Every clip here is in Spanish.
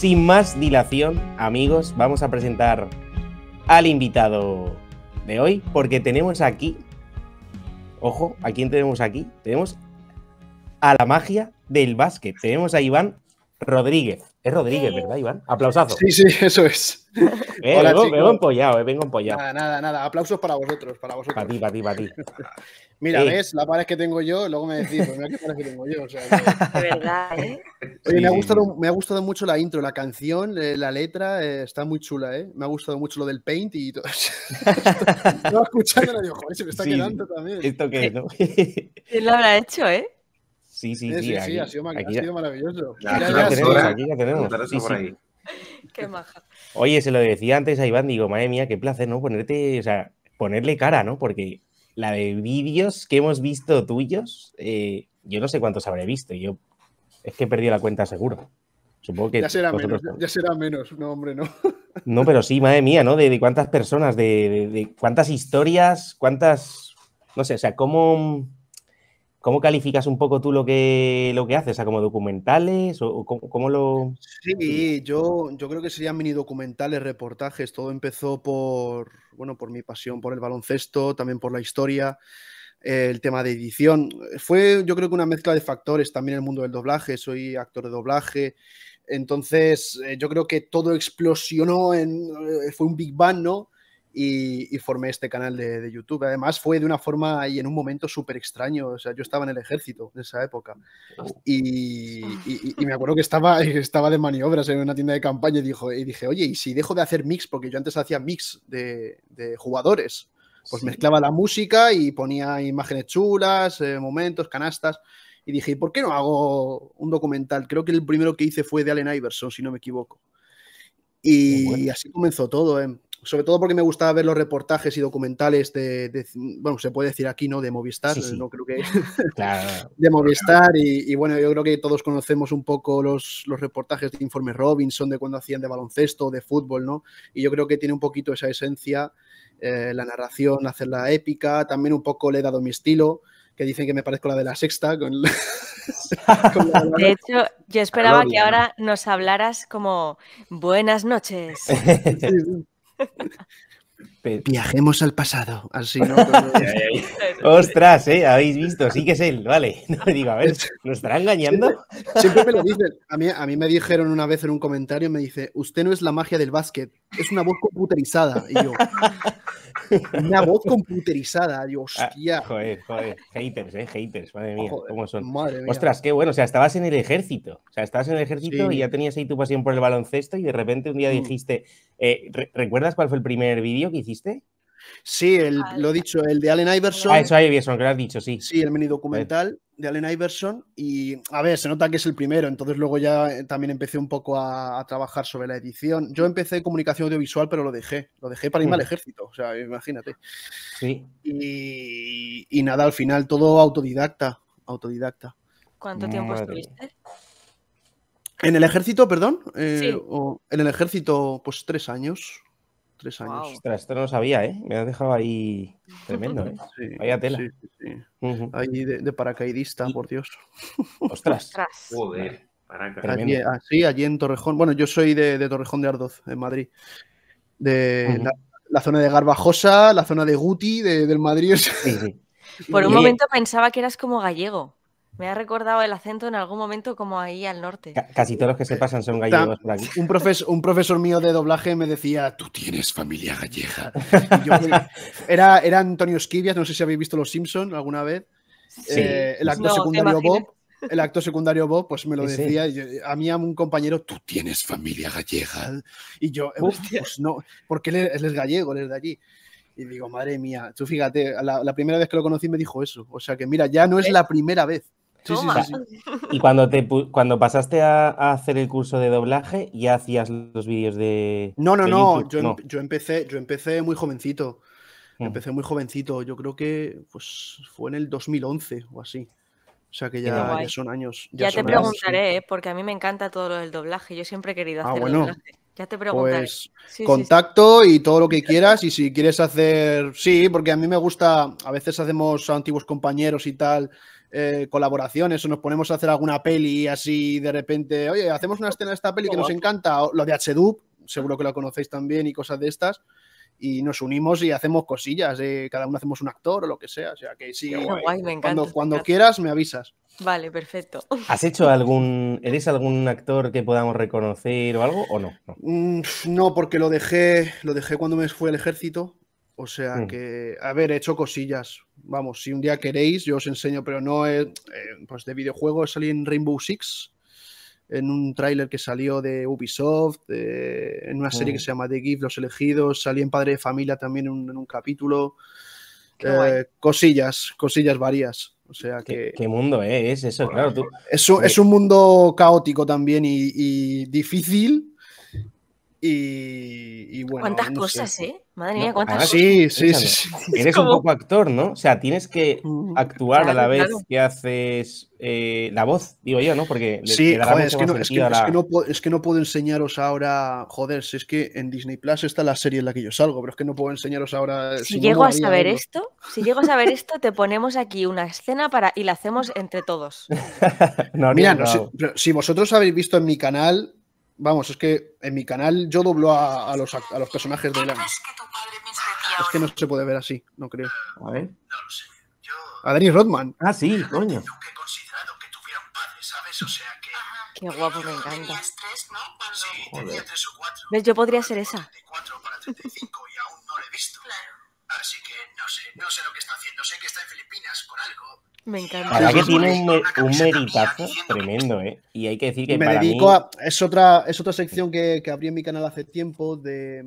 Sin más dilación, amigos, vamos a presentar al invitado de hoy, porque tenemos aquí, ojo, ¿a quién tenemos aquí? Tenemos a la magia del básquet, tenemos a Iván Rodríguez. Es Rodríguez, ¿verdad, Iván? Aplausazo. Sí, sí, eso es. Eh, Hola, vengo, vengo, empollado, eh, vengo empollado. Nada, nada, nada. Aplausos para vosotros, para vosotros. Para ti, para ti, para ti. mira, ves la pared que tengo yo, luego me decís, pues mira qué pared que tengo yo. De verdad, ¿eh? Oye, me, ha gustado, me ha gustado mucho la intro, la canción, eh, la letra, eh, está muy chula, ¿eh? Me ha gustado mucho lo del paint y todo. Estaba escuchando y digo, joder, se me está quedando también. Esto qué, ¿no? ¿Quién lo habrá hecho, eh? Sí, sí, sí. ha, sido, maravilloso. Aquí ya, tenemos, aquí ya tenemos. Qué maja. Oye, se lo decía antes a Iván, digo, madre mía, qué placer, ¿no? Ponerte, o sea, ponerle cara, ¿no? Porque la de vídeos que hemos visto tuyos, eh, yo no sé cuántos habré visto. Yo es que he perdido la cuenta seguro. Supongo que. Ya será menos, ya, será menos, no, hombre, no. No, pero sí, madre mía, ¿no? De, cuántas personas, de, cuántas historias, cuántas. No sé, o sea, cómo. ¿Cómo calificas un poco tú lo que, lo que haces? O ¿Como documentales? ¿O cómo, lo...? Sí, yo, yo creo que serían mini documentales, reportajes. Todo empezó por, bueno, por mi pasión por el baloncesto, también por la historia, eh, el tema de edición. Fue yo creo que una mezcla de factores también en el mundo del doblaje. Soy actor de doblaje. Entonces eh, yo creo que todo explosionó, en, eh, fue un Big Bang, ¿no? y, formé este canal de, YouTube. Además fue de una forma y en un momento súper extraño, o sea, yo estaba en el ejército en esa época y, me acuerdo que estaba, estaba de maniobras en una tienda de campaña y, dijo, y dije, oye, ¿y si dejo de hacer mix? Porque yo antes hacía mix de, jugadores. Pues mezclaba la música y ponía imágenes chulas, eh, momentos, canastas y dije, ¿por qué no hago un documental? Creo que el primero que hice fue de Allen Iverson, si no me equivoco. Y así comenzó todo. Eh sobre todo porque me gustaba ver los reportajes y documentales de, bueno, se puede decir aquí, ¿no? De Movistar, no creo que... Claro. de Movistar y, bueno, yo creo que todos conocemos un poco los, los reportajes de Informe Robinson, de cuando hacían de baloncesto, de fútbol, ¿no? Y yo creo que tiene un poquito esa esencia, eh, la narración, hacerla épica, también un poco le he dado mi estilo, que dicen que me parezco la de la sexta. Con De hecho, yo esperaba que ahora nos hablaras como buenas noches. Viajemos al pasado, así no. Ostras, ¿eh? Habéis visto, sí que es él, vale. No digo, a ver, ¿nos estará engañando? Siempre me lo dicen. A mí, a mí me dijeron una vez en un comentario, me dice, usted no es la magia del básquet, es una voz computerizada. Y yo, una voz computerizada, Dios, hostia. Ah, joder, joder, haters, eh, haters, madre mía, cómo son. Ostras, qué bueno, o sea, estabas en el ejército, o sea, estabas en el ejército y ya tenías ahí tu pasión por el baloncesto y de repente un día mm. dijiste, eh, ¿recuerdas cuál fue el primer vídeo que hiciste? Sí, el, lo dicho, el de Allen ah, Iverson. Ah, eso Iverson, que lo has dicho, sí. Sí, el mini documental de Allen Iverson y a ver, se nota que es el primero, entonces luego ya eh, también empecé un poco a, trabajar sobre la edición. Yo empecé comunicación audiovisual, pero lo dejé, lo dejé para irme al ejército, o sea, imagínate. Sí. Y, nada, al final todo autodidacta, autodidacta. ¿Cuánto tiempo estuviste? En el ejército, perdón, eh, en el ejército pues tres años. Tres años. Ostras, esto no lo sabía, ¿eh? Me has dejado ahí tremendo, ¿eh? Ahí tela. Ahí de, paracaidista, por Dios. Ostras. Ostras. Joder. Allí, sí, allí en Torrejón. Bueno, yo soy de, Torrejón de Ardoz, en Madrid. De la, zona de Garbajosa, la zona de Guti, del Madrid. Por un momento pensaba que eras como gallego. Me ha recordado el acento en algún momento como ahí al norte. casi todos los que se pasan son gallegos. Por aquí. Un, profesor, mío de doblaje me decía, tú tienes familia gallega. era, Antonio Esquivias, no sé si habéis visto Los Simpson alguna vez. Eh, el acto secundario Bob. El actor secundario Bob, pues me lo decía. a mí, a un compañero, tú tienes familia gallega. Y yo, eh, pues no, porque él es, gallego, él es de allí. Y digo, madre mía, tú fíjate, la, primera vez que lo conocí me dijo eso. O sea que mira, ya no es eh. la primera vez y cuando te cuando pasaste a, hacer el curso de doblaje, ¿ya hacías los vídeos de. No, no, no. Yo, em, yo, empecé, yo empecé muy jovencito. Mm. Empecé muy jovencito. Yo creo que pues, fue en el 2011 o así. O sea que ya, son años. Ya, te preguntaré, ¿eh? porque a mí me encanta todo lo del doblaje. Yo siempre he querido ah, hacer ah, bueno. Ya te Pues, contacto y todo lo que quieras. Y si quieres hacer. Sí, porque a mí me gusta. A veces hacemos antiguos compañeros y tal. Eh, colaboraciones o nos ponemos a hacer alguna peli así de repente, oye, hacemos una escena de esta peli que nos encanta, o lo de h seguro que la conocéis también y cosas de estas y nos unimos y hacemos cosillas, eh, cada uno hacemos un actor o lo que sea. O sea que sí, cuando, quieras me avisas. Vale, perfecto. ¿Has hecho algún, eres algún actor que podamos reconocer o algo o no? No, mm, porque lo dejé, lo dejé cuando me fue el ejército. O sea mm. que, a ver, he hecho cosillas. Vamos, si un día queréis, yo os enseño, pero no, eh, pues de videojuegos salí en Rainbow Six en un tráiler que salió de Ubisoft, en una serie que mm. se llama The Gift, Los Elegidos, salí en Padre de Familia también en un, capítulo. Eh, cosillas, cosillas varias. O sea que. Qué, mundo es eso, claro. Tú... Es, un, mundo caótico también y, difícil. Y, bueno. ¿Cuántas cosas, eh? Madre mía, cuántas. Ah, sí, sí, sí, Eres un poco actor, ¿no? O sea, tienes que mm, actuar a la vez que haces eh, la voz, digo yo, ¿no? Porque sí, es, que no, puedo enseñaros ahora, joder, si es que en Disney Plus está la serie en la que yo salgo, pero es que no puedo enseñaros ahora. Si, llego a saber esto, si llego a saber esto, te ponemos aquí una escena para y la hacemos entre todos. Mira, si vosotros habéis visto en mi canal, Vamos, es que en mi canal yo doblo a, a los, a los personajes de Elan. Es que no se puede ver así, no creo. A ver. No lo sé. Yo... A Dennis Rodman. Ah, sí, coño. Nunca he considerado que tuviera un padre, ¿sabes? O sea que. Qué guapo, me encanta. Tres, ¿no? Sí, tenía tres o cuatro. ¿Ves? Yo podría ser esa. para 35 y aún no lo he visto. Claro. Así que no sé, no sé lo que está haciendo. Sé que está en Filipinas con algo. Me encanta. Para que tiene un, meritazo tremendo, ¿eh? Y hay que decir que. Me para dedico Es otra, es otra sección que, que abrí en mi canal hace tiempo de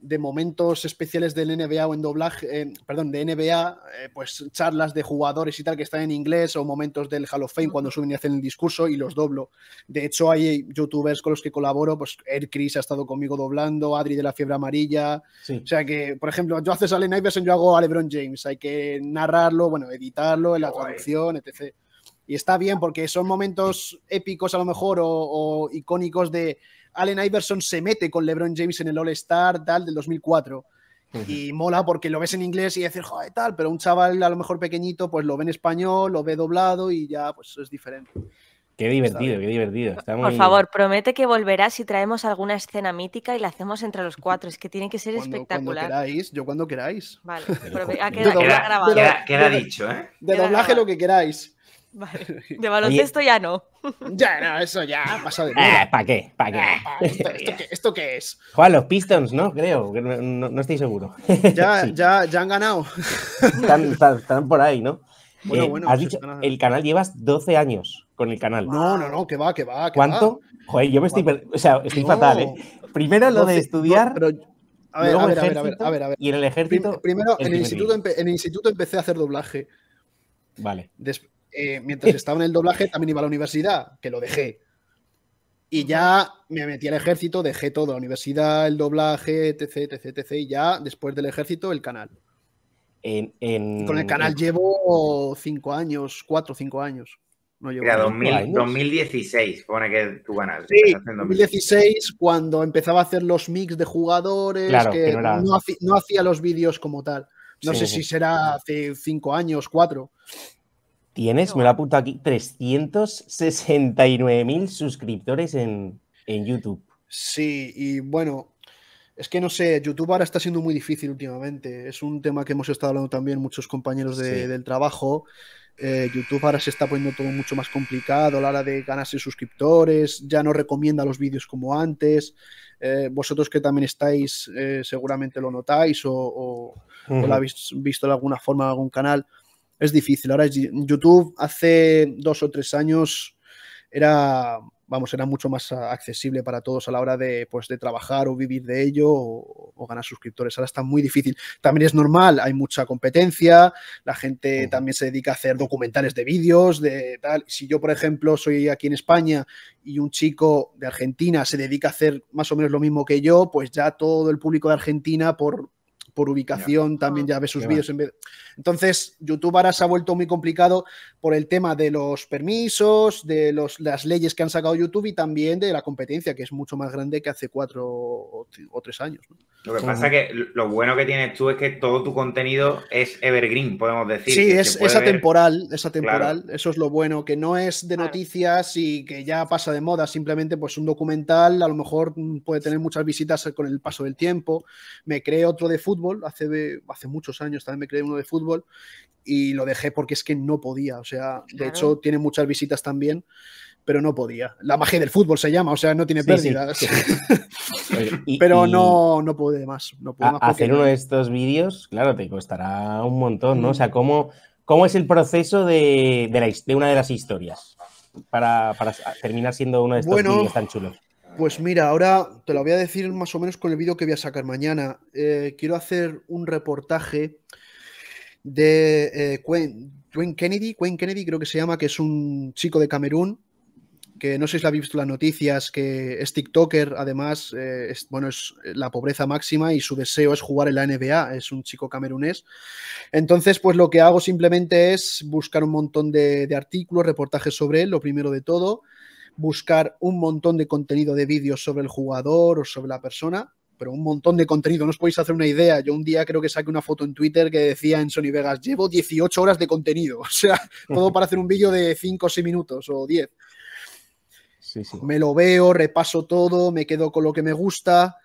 de momentos especiales del NBA o en doblaje, eh, perdón, de NBA, eh, pues charlas de jugadores y tal que están en inglés o momentos del Hall of Fame cuando suben y hacen el discurso y los doblo. De hecho, hay youtubers con los que colaboro, pues Ercris Chris ha estado conmigo doblando, Adri de la Fiebre Amarilla. O sea que, por ejemplo, yo haces Allen Iverson, yo hago a LeBron James. Hay que narrarlo, bueno, editarlo, en la traducción, etc. Y está bien porque son momentos épicos a lo mejor o, icónicos de Allen Iverson se mete con LeBron James en el All-Star tal del 2004. Y mola porque lo ves en inglés y decir, joder, tal, pero un chaval a lo mejor pequeñito, pues lo ve en español, lo ve doblado y ya, pues es diferente. Qué divertido, qué divertido. Por favor, promete que volverás si traemos alguna escena mítica y la hacemos entre los cuatro. Es que tiene que ser espectacular. yo cuando queráis. Vale, pero, queda, queda, dicho, ¿eh? De doblaje lo que queráis. Vale. De baloncesto ya no. Ya no, eso ya pasado de eh, ¿Para qué? ¿Para ah, qué? esto, qué es? Juan, los Pistons, ¿no? Creo, no, estoy seguro. Ya, ya, ya han ganado. Están, por ahí, ¿no? Bueno, eh, bueno, has pues dicho, el canal llevas 12 años con el canal. No, no, no, que va, que va. Que ¿Cuánto? Joder, yo me estoy. O sea, estoy fatal, ¿eh? Primero lo de estudiar. A ver, a ver, a ver, a ver, a ver, Y en el ejército. Primero, en, el instituto en el instituto empecé a hacer doblaje. Vale. Eh, mientras estaba en el doblaje también iba a la universidad, que lo dejé. Y ya me metí al ejército, dejé todo, la universidad, el doblaje, etc, etc, etc. Y ya después del ejército, el canal. con el canal llevo cinco años, cuatro o cinco años. 2016, pone que Sí, 2016, cuando empezaba a hacer los mix de jugadores, no, hacía, los vídeos como tal. No sé si será hace cinco años, cuatro. Tienes, me lo apunto aquí, 369.000 suscriptores en, YouTube. Sí, y bueno, es que no sé, YouTube ahora está siendo muy difícil últimamente. Es un tema que hemos estado hablando también muchos compañeros del trabajo. Eh, YouTube ahora se está poniendo todo mucho más complicado a la hora de ganarse suscriptores, ya no recomienda los vídeos como antes. Eh, vosotros que también estáis, eh, seguramente lo notáis o lo habéis visto de alguna forma en algún canal es difícil. Ahora YouTube hace dos o tres años era, vamos, era mucho más accesible para todos a la hora de, pues, de trabajar o vivir de ello o, ganar suscriptores. Ahora está muy difícil. También es normal, hay mucha competencia, la gente también se dedica a hacer documentales de vídeos, de tal. Si yo, por ejemplo, soy aquí en España y un chico de Argentina se dedica a hacer más o menos lo mismo que yo, pues ya todo el público de Argentina, por por ubicación también ya ve sus vídeos. En vez... Entonces, YouTube ahora se ha vuelto muy complicado por el tema de los permisos, de los, las leyes que han sacado YouTube y también de la competencia, que es mucho más grande que hace cuatro o, o tres años. ¿no? Lo que pasa es que lo bueno que tienes tú es que todo tu contenido es evergreen, podemos decir. Sí, es, es atemporal, Eso es lo bueno, que no es de noticias y que ya pasa de moda. Simplemente, pues un documental a lo mejor puede tener muchas visitas con el paso del tiempo. Me creé otro de fútbol, hace, hace muchos años también me creé uno de fútbol y lo dejé porque es que no podía. O sea, de hecho, tiene muchas visitas también pero no podía. La magia del fútbol se llama, o sea, no tiene pérdidas. pero no, no puede más. hacer uno de estos vídeos, claro, te costará un montón, ¿no? O sea, mm. ¿cómo, cómo es el proceso de, de, una de las historias para, para, terminar siendo uno de estos vídeos tan chulos? Pues mira, ahora te lo voy a decir más o menos con el vídeo que voy a sacar mañana. Eh, quiero hacer un reportaje de eh, Kennedy, Quinn Kennedy creo que se llama, que es un chico de Camerún que no sé si la habéis visto las noticias, que es TikToker, además, eh, bueno, es la pobreza máxima y su deseo es jugar en la NBA, es un chico camerunés. Entonces, pues lo que hago simplemente es buscar un montón de, de artículos, reportajes sobre él, lo primero de todo, buscar un montón de contenido de vídeos sobre el jugador o sobre la persona, pero un montón de contenido, no os podéis hacer una idea. Yo un día creo que saqué una foto en Twitter que decía en Sony Vegas, llevo 18 horas de contenido, o sea, todo para hacer un vídeo de 5 o 6 minutos o 10. Me lo veo, repaso todo, me quedo con lo que me gusta.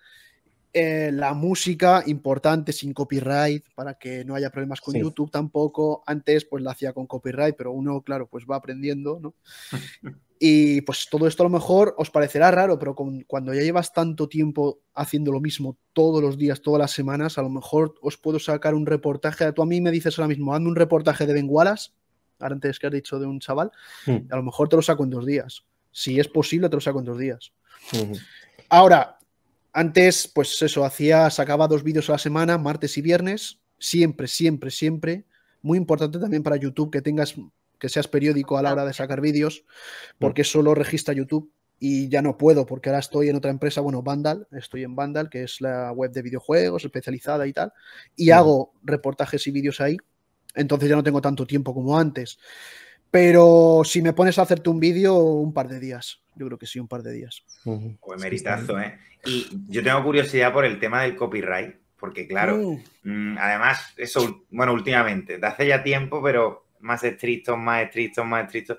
Eh, la música, importante, sin copyright, para que no haya problemas con YouTube tampoco. Antes, pues la hacía con copyright, pero uno, claro, pues va aprendiendo, y pues todo esto a lo mejor os parecerá raro, pero cuando ya llevas tanto tiempo haciendo lo mismo todos los días, todas las semanas, a lo mejor os puedo sacar un reportaje. Tú a mí me dices ahora mismo, hazme un reportaje de Bengualas antes que has dicho de un chaval, hmm. a lo mejor te lo saco en dos días. Si es posible, te lo saco en dos días. Ahora, antes, pues eso, hacía, sacaba dos vídeos a la semana, martes y viernes. Siempre, siempre, siempre. Muy importante también para YouTube que tengas, que seas periódico a la hora de sacar vídeos, porque mm. solo registra YouTube y ya no puedo porque ahora estoy en otra empresa, bueno, Vandal, estoy en Vandal, que es la web de videojuegos especializada y tal, y hago reportajes y vídeos ahí, entonces ya no tengo tanto tiempo como antes. Pero si me pones a hacerte un vídeo, un par de días. Yo creo que sí, un par de días. Pues meritazo, ¿eh? Y yo tengo curiosidad por el tema del copyright, porque claro, mm. Mm, además, eso, bueno, últimamente, de hace ya tiempo, pero más estrictos, más estrictos, más estrictos.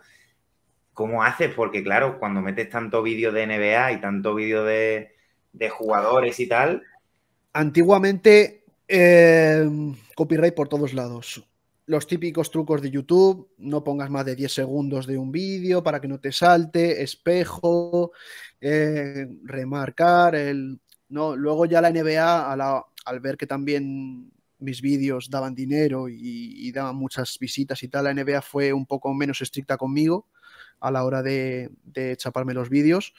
¿Cómo haces? Porque claro, cuando metes tanto vídeo de NBA y tanto vídeo de, de jugadores y tal. Antiguamente, eh, copyright por todos lados los típicos trucos de YouTube, no pongas más de 10 segundos de un vídeo para que no te salte, espejo, eh, remarcar, el... No, luego ya la NBA a la, al ver que también mis vídeos daban dinero y, daban muchas visitas y tal, la NBA fue un poco menos estricta conmigo a la hora de, de chaparme los vídeos.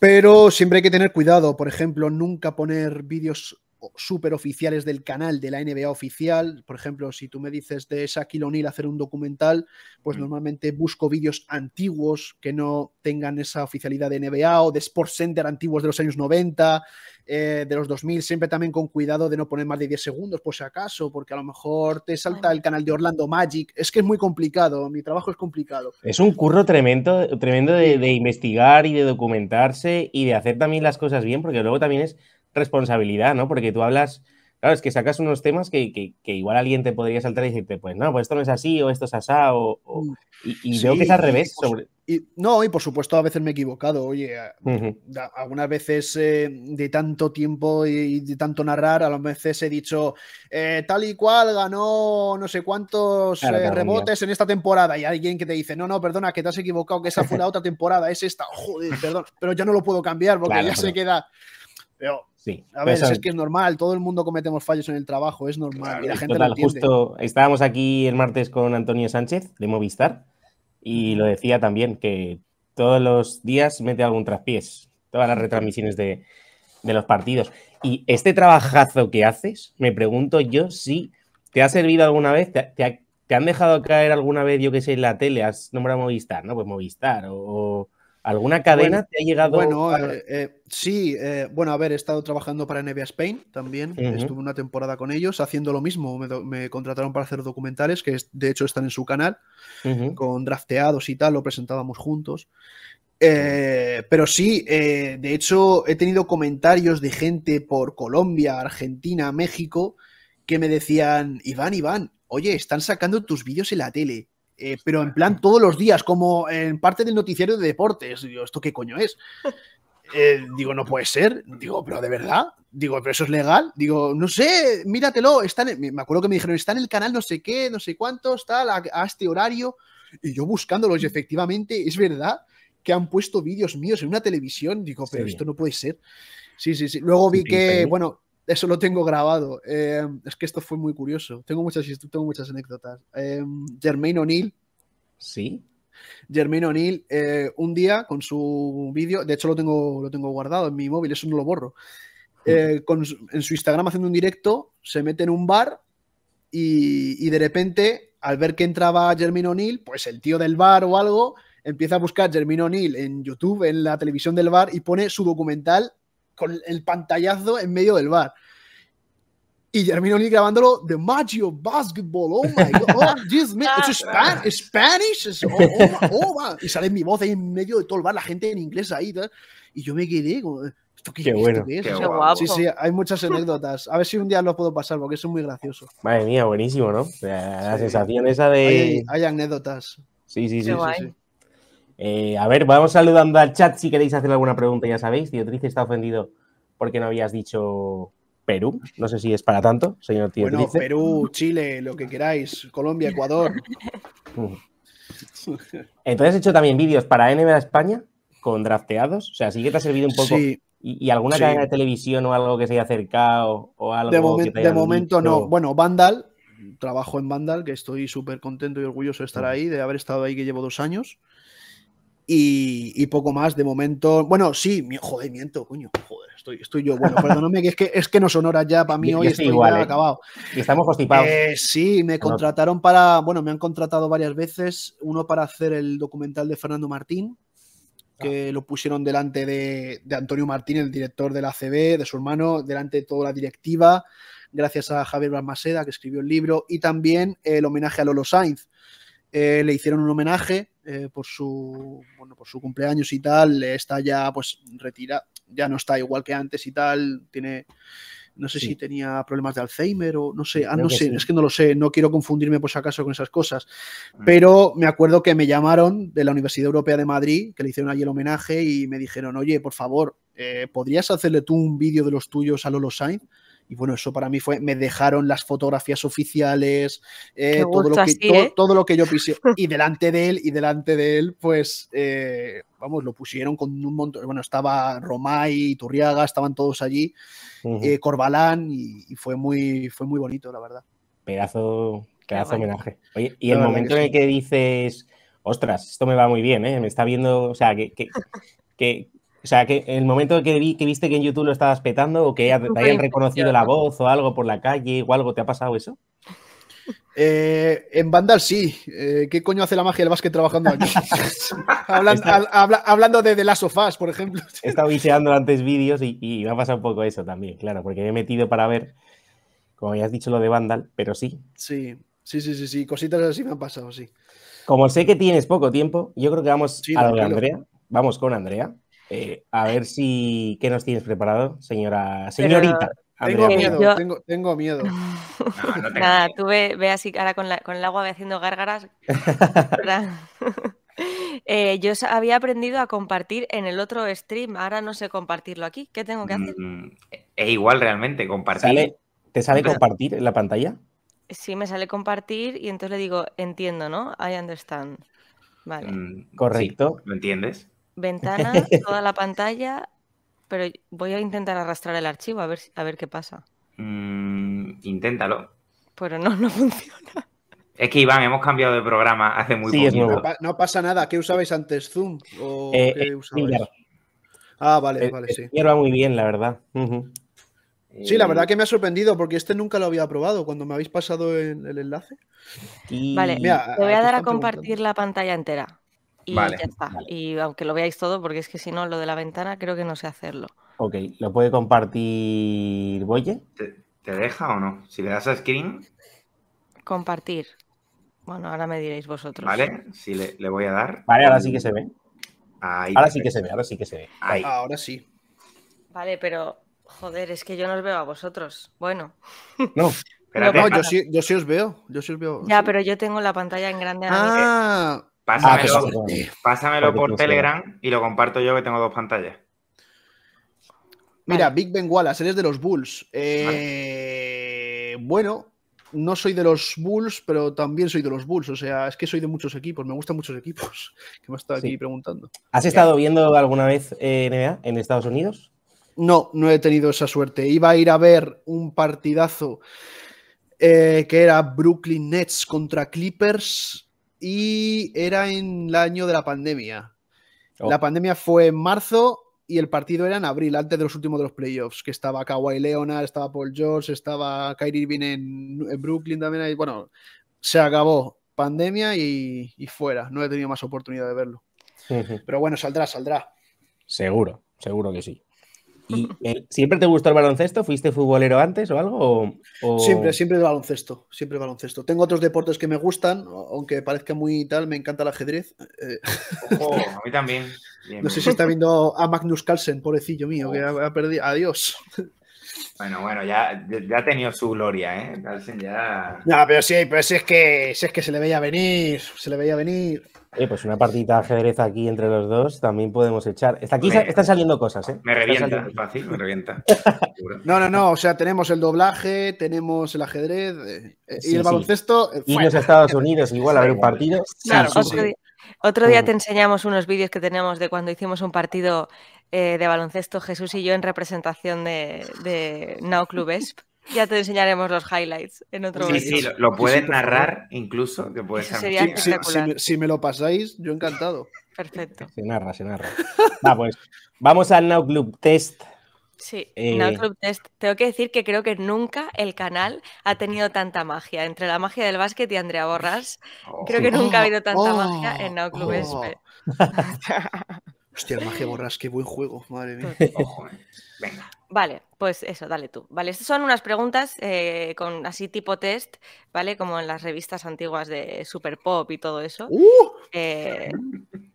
Pero siempre hay que tener cuidado, por ejemplo, nunca poner vídeos super oficiales del canal de la NBA oficial. Por ejemplo, si tú me dices de Shaquille O'Neal hacer un documental, pues normalmente busco vídeos antiguos que no tengan esa oficialidad de NBA o de Sports Center antiguos de los años 90, eh, de los 2000, siempre también con cuidado de no poner más de 10 segundos, por si acaso, porque a lo mejor te salta el canal de Orlando Magic. Es que es muy complicado, mi trabajo es complicado. Es un curro tremendo, tremendo de investigar y de documentarse y de hacer también las cosas bien, porque luego también es responsabilidad, ¿no? Porque tú hablas, claro, es que sacas unos temas que, igual alguien te podría saltar y decirte, pues no, pues esto no es así, o esto es asá, o, mm. y, veo que es al revés. no, y por supuesto a veces me he equivocado, oye, algunas veces eh, de tanto tiempo y de tanto narrar, a los veces he dicho, eh, tal y cual ganó no sé cuántos eh, rebotes en esta temporada, y alguien que te dice, no, no, perdona, que te has equivocado, que esa fue la otra temporada, es esta, joder, perdón, pero ya no lo puedo cambiar porque ya se queda... Pero Sí. A ver, es que es normal, todo el mundo cometemos fallos en el trabajo, es normal. y la gente lo Justo estábamos aquí el martes con Antonio Sánchez de Movistar y lo decía también que todos los días mete algún traspiés, todas las retransmisiones de, los partidos. Y este trabajazo que haces, me pregunto yo si te ha servido alguna vez, te, han dejado caer alguna vez, yo que sé, en la tele, has nombrado Movistar, ¿no? Pues Movistar o, ¿Alguna cadena te ha llegado? Bueno, eh, eh, sí, eh, bueno, a ver, he estado trabajando para NBA Spain también, estuve una temporada con ellos haciendo lo mismo, me, contrataron para hacer documentales que de hecho están en su canal, con drafteados y tal, lo presentábamos juntos. pero sí, de hecho he tenido comentarios de gente por Colombia, Argentina, México, que me decían, Iván, Iván, oye, están sacando tus vídeos en la tele eh, pero en plan todos los días, como en parte del noticiero de deportes. Digo, ¿esto qué coño es? Eh, digo, no puede ser. Digo, pero de verdad. Digo, pero eso es legal. Digo, no sé, míratelo. me acuerdo que me dijeron, está en el canal no sé qué, no sé cuánto, está a, este horario. Y yo buscándolos, y mm. efectivamente, es verdad que han puesto vídeos míos en una televisión. Digo, pero esto no puede ser. Sí, sí, sí. Luego vi que, bueno, eso lo tengo grabado. Eh, es que esto fue muy curioso. Tengo muchas, muchas anécdotas. Eh, O'Neill. Sí. Jermaine O'Neill, eh, un día con su vídeo, de hecho lo tengo, lo tengo guardado en mi móvil, eso no lo borro. Eh, en su Instagram haciendo un directo, se mete en un bar y, de repente, al ver que entraba Jermaine O'Neill, pues el tío del bar o algo empieza a buscar Jermaine O'Neill en YouTube, en la televisión del bar y pone su documental con el pantallazo en medio del bar. Y termino O'Neill grabándolo de Maggio Basketball. Oh my God. Oh, Jesus, man. Spanish. Oh, oh, oh, oh y sale mi voz ahí en medio de todo el bar, la gente en inglés ahí. Y yo me quedé como, ¿esto qué, Bueno. Sí, sí, hay muchas anécdotas. A ver si un día lo puedo pasar porque es muy gracioso. Madre mía, buenísimo, ¿no? La, sensación esa de. Hay, anécdotas. sí, sí. sí, sí. Eh, a ver, vamos saludando al chat si queréis hacer alguna pregunta, ya sabéis. Diotriz está ofendido porque no habías dicho Perú. No sé si es para tanto, señor Bueno, Perú, Chile, lo que queráis, Colombia, Ecuador. Entonces he hecho también vídeos para NBA España con drafteados. O sea, sí que te ha servido un poco. Sí. ¿Y, alguna cadena de televisión o algo que se haya acercado o algo? De, de momento no. Bueno, Vandal, trabajo en Vandal, que estoy súper contento y orgulloso de estar ahí, de haber estado ahí que llevo dos años. Y, poco más de momento. Bueno, sí, joder, miento, coño. Joder, estoy, yo. Bueno, perdóname, es que, es que no son ya para mí hoy. estoy eh. acabado. Y estamos constipados. Eh, sí, me contrataron para. Bueno, me han contratado varias veces. Uno para hacer el documental de Fernando Martín, que ah. lo pusieron delante de, Antonio Martín, el director de la CB, de su hermano, delante de toda la directiva. Gracias a Javier Balmaseda, que escribió el libro. Y también el homenaje a Lolo Sainz. Eh, le hicieron un homenaje eh, por su bueno, por su cumpleaños y tal, está ya pues retira ya no está igual que antes y tal, tiene no sé si tenía problemas de Alzheimer o no sé, ah, no sé, es que no lo sé, no quiero confundirme por si acaso con esas cosas, mm. pero me acuerdo que me llamaron de la Universidad Europea de Madrid, que le hicieron allí el homenaje y me dijeron, oye, por favor, eh, ¿podrías hacerle tú un vídeo de los tuyos a Lolo Sainz? Y bueno, eso para mí fue, me dejaron las fotografías oficiales, eh, ¿eh? todo, lo que, yo pisé. Y delante de él, y delante de él, pues, eh, vamos, lo pusieron con un montón. Bueno, estaba Romay, Turriaga, estaban todos allí, Corbalán, y, fue, muy, fue muy bonito, la verdad. Pedazo, pedazo homenaje. Oye, y el momento en el que dices, ostras, esto me va muy bien, ¿eh? me está viendo, o sea, que, que O sea, que el momento que, viste que en YouTube lo estabas petando o que te hayan reconocido la voz o algo por la calle o algo, ¿te ha pasado eso? Eh, en Vandal sí. Eh, ¿Qué coño hace la magia del básquet trabajando aquí? hablando, de, las sofás, por ejemplo. He estado viseando antes vídeos y, me ha pasado un poco eso también, claro, porque me he metido para ver, como ya has dicho, lo de Vandal, pero sí. Sí, sí, sí, sí, cositas así me han pasado, sí. Como sé que tienes poco tiempo, yo creo que vamos a Andrea. Vamos con Andrea. Eh, a ver si. ¿Qué nos tienes preparado, señora. Señorita. Tengo miedo, tengo, miedo, Nada, tú ve, así ahora con, el agua haciendo gárgaras. Eh, yo había aprendido a compartir en el otro stream, ahora no sé compartirlo aquí. ¿Qué tengo que hacer? Mm, es igual realmente, compartir. ¿Te sale compartir en la pantalla? Sí, me sale compartir y entonces le digo, entiendo, ¿no? I understand. Vale. Mm, correcto. ¿Me entiendes? Ventana, toda la pantalla, pero voy a intentar arrastrar el archivo a ver, a ver qué pasa. Mm, inténtalo. Pero no, no funciona. Es que Iván, hemos cambiado de programa hace muy poco. No, pasa nada. ¿Qué usabais antes? ¿Zoom? ¿O eh, eh, Ah, vale, eh, vale, sí. va muy bien, la verdad. Sí, la verdad que me ha sorprendido porque este nunca lo había probado cuando me habéis pasado el, el enlace. Vale, te voy a dar a compartir la pantalla entera y ya está. Y aunque lo veáis todo, porque es que si no, lo de la ventana creo que no sé hacerlo. Ok, ¿lo puede compartir Boye? ¿Te, deja o no? Si le das a screen. Compartir. Bueno, ahora me diréis vosotros. Vale, si le, voy a dar. Vale, ahora sí que se ve. Ahí ahora sí que se ve, ahora sí que se ve. Ahí. Ahora sí. Vale, pero joder, es que yo no os veo a vosotros. Bueno. No. Espérate, no, yo sí, yo sí os veo. Yo sí os veo. Ya, pero yo tengo la pantalla en grande. Ah, Pásamelo, ah, por Telegram y lo comparto yo que tengo dos pantallas. Mira, Big Ben Wallace, eres de los Bulls. Eh, bueno, no soy de los Bulls, pero también soy de los Bulls. O sea, es que soy de muchos equipos, me gustan muchos equipos. Que me has estado aquí preguntando. ¿Has estado viendo alguna vez eh, NBA en Estados Unidos? No, no he tenido esa suerte. Iba a ir a ver un partidazo eh, que era Brooklyn Nets contra Clippers y era en el año de la pandemia. Oh. La pandemia fue en marzo y el partido era en abril, antes de los últimos de los playoffs, que estaba Kawhi Leonard, estaba Paul George, estaba Kyrie Irving en, Brooklyn también. Ahí. Bueno, se acabó pandemia y, fuera. No he tenido más oportunidad de verlo. Pero bueno, saldrá, saldrá. Seguro, seguro que sí. Eh, siempre te gustó el baloncesto? ¿Fuiste futbolero antes o algo? Siempre, siempre el baloncesto, siempre baloncesto. Tengo otros deportes que me gustan, aunque parezca muy tal, me encanta el ajedrez. Eh. Ojo, a mí también. no sé si está viendo a Magnus Carlsen, pobrecillo mío, que ha, perdido. Adiós. Bueno, bueno, ya, ya ha tenido su gloria, ¿eh? Carlsen ya. No, pero sí, pero es que si es que se le veía venir, se le veía venir pues una partida de ajedrez aquí entre los dos también podemos echar. aquí están saliendo cosas, ¿eh? Me revienta, fácil, me revienta. no, no, no. O sea, tenemos el doblaje, tenemos el ajedrez eh, eh, y el baloncesto. Eh, y los Estados Unidos, igual, a ver un partido. Claro, otro, día, mm. te enseñamos unos vídeos que tenemos de cuando hicimos un partido de baloncesto Jesús y yo en representación de, de Clubes Club ya te enseñaremos los highlights en otro Sí, sí, lo, puedes narrar incluso, que si, me, lo pasáis, yo encantado. Perfecto. Se narra, se narra. Pues, vamos al Now Club Test. Sí, eh, Now Club Test. Tengo que decir que creo que nunca el canal ha tenido tanta magia. Entre la magia del básquet y Andrea Borras, creo que oh, nunca ha habido tanta oh, magia en Now Club oh. Hostia, magia borras, qué buen juego, madre mía. Eh. venga. Vale, pues eso, dale tú. Vale, estas son unas preguntas eh, con así tipo test, ¿vale? Como en las revistas antiguas de Super Pop y todo eso. ¡Uh! Eh,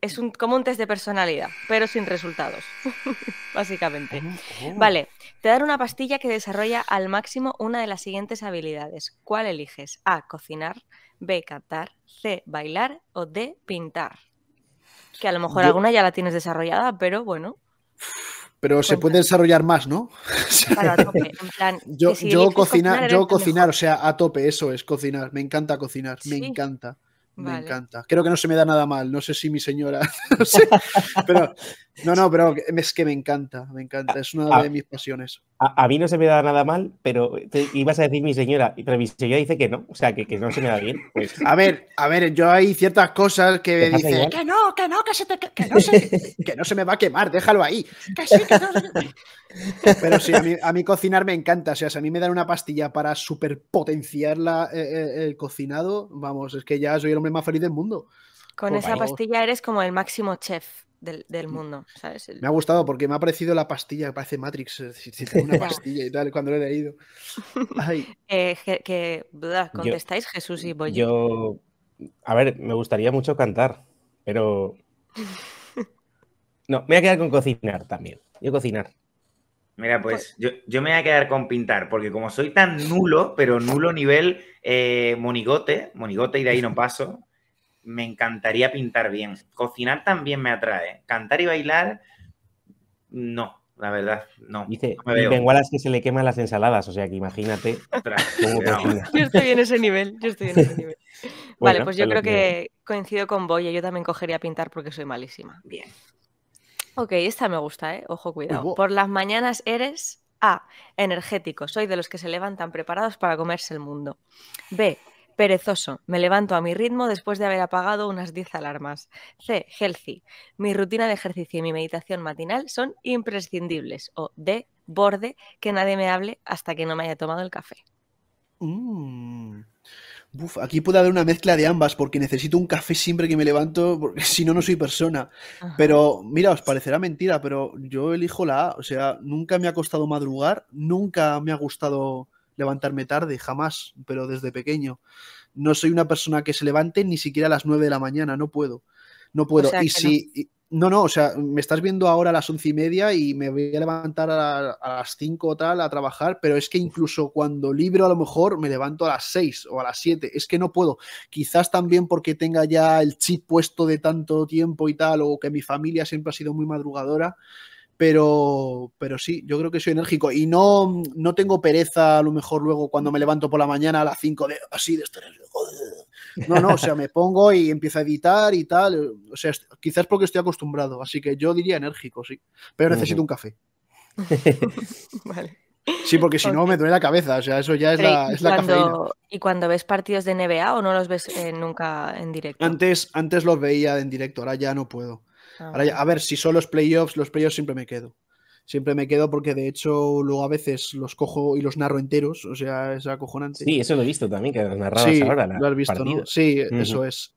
es un, como un test de personalidad, pero sin resultados, básicamente. Oh, oh. Vale, te dar una pastilla que desarrolla al máximo una de las siguientes habilidades. ¿Cuál eliges? A, cocinar, B, cantar, C, bailar o D, pintar. Que a lo mejor alguna ya la tienes desarrollada, pero bueno. Pero se puede desarrollar más, ¿no? yo, cocinar, yo cocinar, o sea, a tope, eso es, cocinar. Me encanta cocinar, me encanta. Me encanta. Creo que no se me da nada mal. No sé si mi señora. Pero, no, no, pero es que me encanta, me encanta. Es una ah. de mis pasiones. A, mí no se me da nada mal, pero te, ibas a decir mi señora, pero mi señora dice que no, o sea, que, no se me da bien. Pues. A ver, a ver, yo hay ciertas cosas que me dicen que no, que no, que, se no se, que no me va a quemar, déjalo ahí. que no Pero sí, a mí, a mí, cocinar me encanta, o sea, si a mí me dan una pastilla para superpotenciar la, eh, eh, el cocinado, vamos, es que ya soy el hombre más feliz del mundo. Con esa pastilla eres como el máximo chef del, mundo, ¿sabes? Me ha gustado porque me ha parecido la pastilla, que parece Matrix, Si una pastilla y tal, cuando lo he leído. Ay. Eh, contestáis Jesús y Yo, a ver, me gustaría mucho cantar, pero... No, me voy a quedar con cocinar también. Yo cocinar. Mira, pues, pues yo, me voy a quedar con pintar, porque como soy tan nulo, pero nulo nivel eh, monigote, monigote y de ahí no paso, me encantaría pintar bien. Cocinar también me atrae. Cantar y bailar, no, la verdad, no. Dice a las que se le queman las ensaladas, o sea que imagínate. yo estoy en ese nivel, yo estoy en ese nivel. vale, pues yo pues creo que coincido con Boya, yo también cogería pintar porque soy malísima. Bien. Ok, esta me gusta, ¿eh? Ojo, cuidado. Por las mañanas eres A. Energético. Soy de los que se levantan preparados para comerse el mundo. B. Perezoso. Me levanto a mi ritmo después de haber apagado unas 10 alarmas. C. Healthy. Mi rutina de ejercicio y mi meditación matinal son imprescindibles. O D. Borde. Que nadie me hable hasta que no me haya tomado el café. Mm. aquí puede haber una mezcla de ambas porque necesito un café siempre que me levanto porque si no, no soy persona. Pero mira, os parecerá mentira, pero yo elijo la A. O sea, nunca me ha costado madrugar, nunca me ha gustado levantarme tarde, jamás, pero desde pequeño. No soy una persona que se levante ni siquiera a las 9 de la mañana, no puedo. No puedo. y si. No. No, o sea, me estás viendo ahora a las once y media y me voy a levantar a, las 5 o tal a trabajar, pero es que incluso cuando libro a lo mejor me levanto a las 6 o a las 7, es que no puedo. Quizás también porque tenga ya el chip puesto de tanto tiempo y tal, o que mi familia siempre ha sido muy madrugadora, pero, pero sí, yo creo que soy enérgico y no, no tengo pereza a lo mejor luego cuando me levanto por la mañana a las 5 de así de estar. No, no, o sea, me pongo y empiezo a editar y tal. O sea, quizás porque estoy acostumbrado, así que yo diría enérgico, sí. Pero necesito un café. vale. Sí, porque si no me duele la cabeza, o sea, eso ya es la, ¿Y cuando ves partidos de NBA o no los ves eh, nunca en directo? Antes, antes los veía en directo, ahora ya no puedo. Ah, ahora a ver, si son los playoffs, los playoffs siempre me quedo. Siempre me quedo porque de hecho luego a veces los cojo y los narro enteros, o sea, es acojonante. Sí, eso lo he visto también, que los narrabas ahora. lo has visto, Sí, eso es.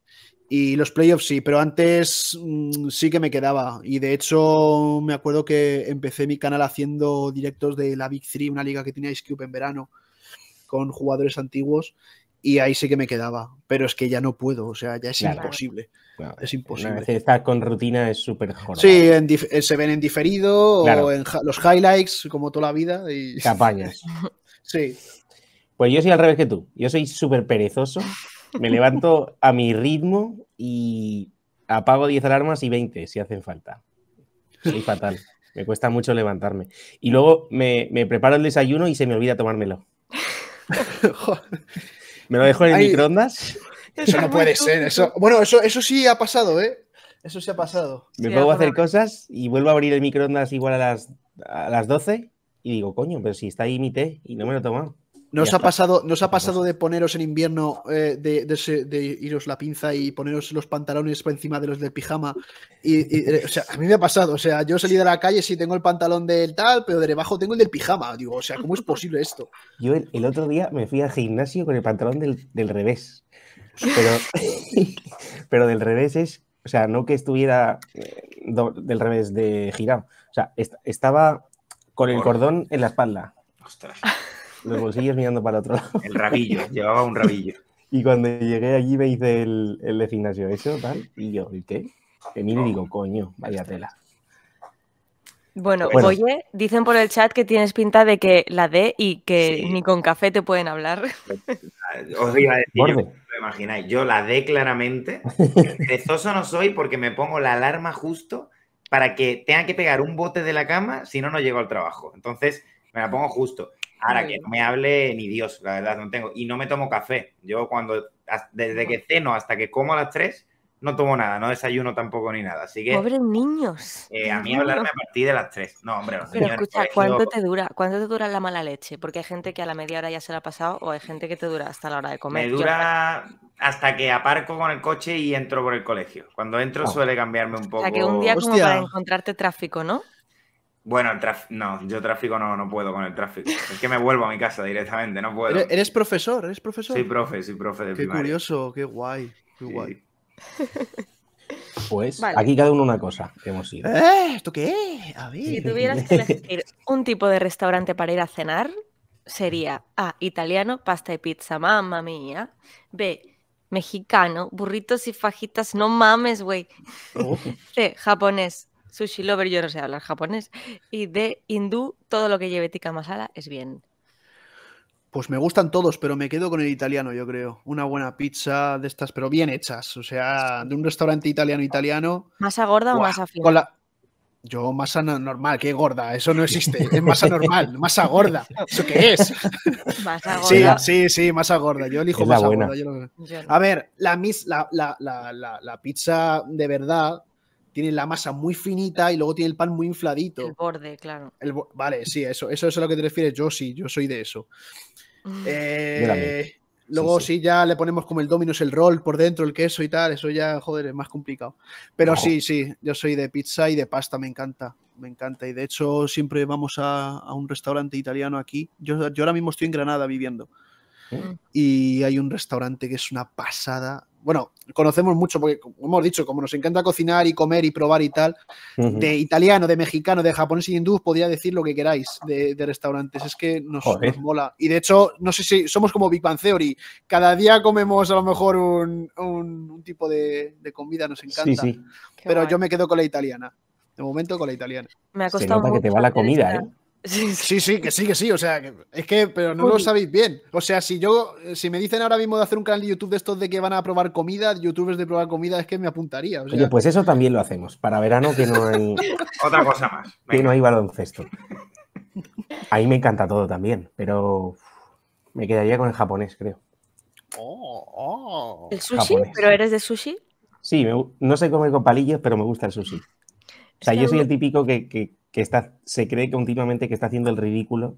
Y los playoffs sí, pero antes mm, sí que me quedaba. Y de hecho me acuerdo que empecé mi canal haciendo directos de la Big Three, una liga que tenía Ice Cube en verano, con jugadores antiguos y ahí sí que me quedaba, pero es que ya no puedo, o sea, ya es imposible. Es imposible. Estar con rutina es súper jodido. Sí, eh, se ven en diferido o en los highlights, como toda la vida. Y... Campañas. sí. Pues yo soy al revés que tú. Yo soy súper perezoso. Me levanto a mi ritmo y apago 10 alarmas y 20 si hacen falta. Soy fatal. Me cuesta mucho levantarme. Y luego me, me preparo el desayuno y se me olvida tomármelo. ¿Me lo dejo en el microondas? Eso, no puede ser. Eso, bueno, eso, eso sí ha pasado, ¿eh? Eso sí ha pasado. Me puedo a hacer cosas y vuelvo a abrir el microondas igual a las, a las 12 y digo, coño, pero si está ahí mi té y no me lo he tomado. ¿Nos ha pasado, ¿nos ha pasado de poneros en invierno, eh, de, iros la pinza y poneros los pantalones por encima de los del pijama? Y, eh, o sea, a mí me ha pasado, o sea, yo salí de la calle, sí tengo el pantalón del tal, pero de debajo tengo el del pijama. Digo, o sea, ¿cómo es posible esto? Yo el, otro día me fui al gimnasio con el pantalón del, del revés. Pero, del revés es, o sea, no que estuviera eh, del revés de girado. O sea, estaba con el cordón en la espalda. Ostras los bolsillos mirando para el otro lado. El rabillo, llevaba un rabillo. Y cuando llegué allí me hice el, el de gimnasio, eso, tal, y yo, ¿y qué? Que digo, oh. coño, vaya tela. Bueno, oye, dicen por el chat que tienes pinta de que la dé y que ni con café te pueden hablar. Os iba a decir, yo, me imagináis, yo la dé claramente. rezoso no soy porque me pongo la alarma justo para que tenga que pegar un bote de la cama si no, no llego al trabajo. Entonces, me la pongo justo. Ahora que no me hable ni Dios, la verdad, no tengo. Y no me tomo café. Yo cuando, desde que ceno hasta que como a las tres, no tomo nada, no desayuno tampoco ni nada. Así que. Pobres niños. Eh, a mí hablarme a partir de las tres, No, hombre, los Pero escucha, ¿cuánto te dura? ¿Cuánto te dura la mala leche? Porque hay gente que a la media hora ya se la ha pasado o hay gente que te dura hasta la hora de comer. Me dura hasta que aparco con el coche y entro por el colegio. Cuando entro oh. suele cambiarme un poco. O sea que un día como para encontrarte tráfico, ¿no? Bueno, el no, yo tráfico no, no puedo con el tráfico. Es que me vuelvo a mi casa directamente, no puedo. ¿Eres, profesor? ¿Eres profesor? Sí, profe, sí, profe de qué curioso, qué guay, qué guay. Pues aquí cada uno una cosa que hemos ido. ¿Eh? ¿Esto qué? A ver. Si tuvieras que elegir un tipo de restaurante para ir a cenar, sería A, italiano, pasta y pizza, mamma mía. B, mexicano, burritos y fajitas, no mames, güey. Oh. C, japonés, Sushi Lover, yo no sé hablar japonés. Y de hindú, todo lo que lleve tikka masala es bien. Pues me gustan todos, pero me quedo con el italiano, yo creo. Una buena pizza de estas, pero bien hechas. O sea, de un restaurante italiano italiano. ¿Masa gorda o más fina? Yo, masa normal, qué gorda, eso no existe. Es masa normal, masa gorda. ¿Eso qué es? Masa gorda. Sí, sí, sí, masa gorda. Yo elijo masa gorda. A ver, la, la, pizza de verdad tiene la masa muy finita y luego tiene el pan muy infladito. El borde, claro. vale, sí, eso, eso, es a lo que te refieres. Yo sí, yo soy de eso. Eh, luego sí, ya le ponemos como el dominos, el roll por dentro, el queso y tal. Eso ya, joder, es más complicado. Pero sí, sí, yo soy de pizza y de pasta, me encanta. Me encanta. Y de hecho, siempre vamos a, un restaurante italiano aquí. Yo, yo ahora mismo estoy en Granada viviendo. Mm. Y hay un restaurante que es una pasada. Bueno, conocemos mucho, porque hemos dicho, como nos encanta cocinar y comer y probar y tal, de italiano, de mexicano, de japonés y hindú, podría decir lo que queráis de, restaurantes. Es que nos, mola. Y de hecho, no sé si somos como Big Bang Theory. Cada día comemos a lo mejor un, tipo de, comida, nos encanta. Pero yo me quedo con la italiana. De momento con la italiana. Me ha costado Se nota que te va la comida, ¿eh? Sí, sí, que sí, que sí. O sea, es que, pero no lo sabéis bien. O sea, si yo, si me dicen ahora mismo de hacer un canal de YouTube de estos de que van a probar comida, youtubers de probar comida, es que me apuntaría. Oye, pues eso también lo hacemos. Para verano que no hay. Otra cosa más. Que no hay baloncesto. Ahí me encanta todo también, pero me quedaría con el japonés, creo. Oh, oh. ¿El sushi? ¿Pero eres de sushi? Sí, no sé comer con palillos, pero me gusta el sushi. O sea, yo soy el típico que, está, se cree últimamente que está haciendo el ridículo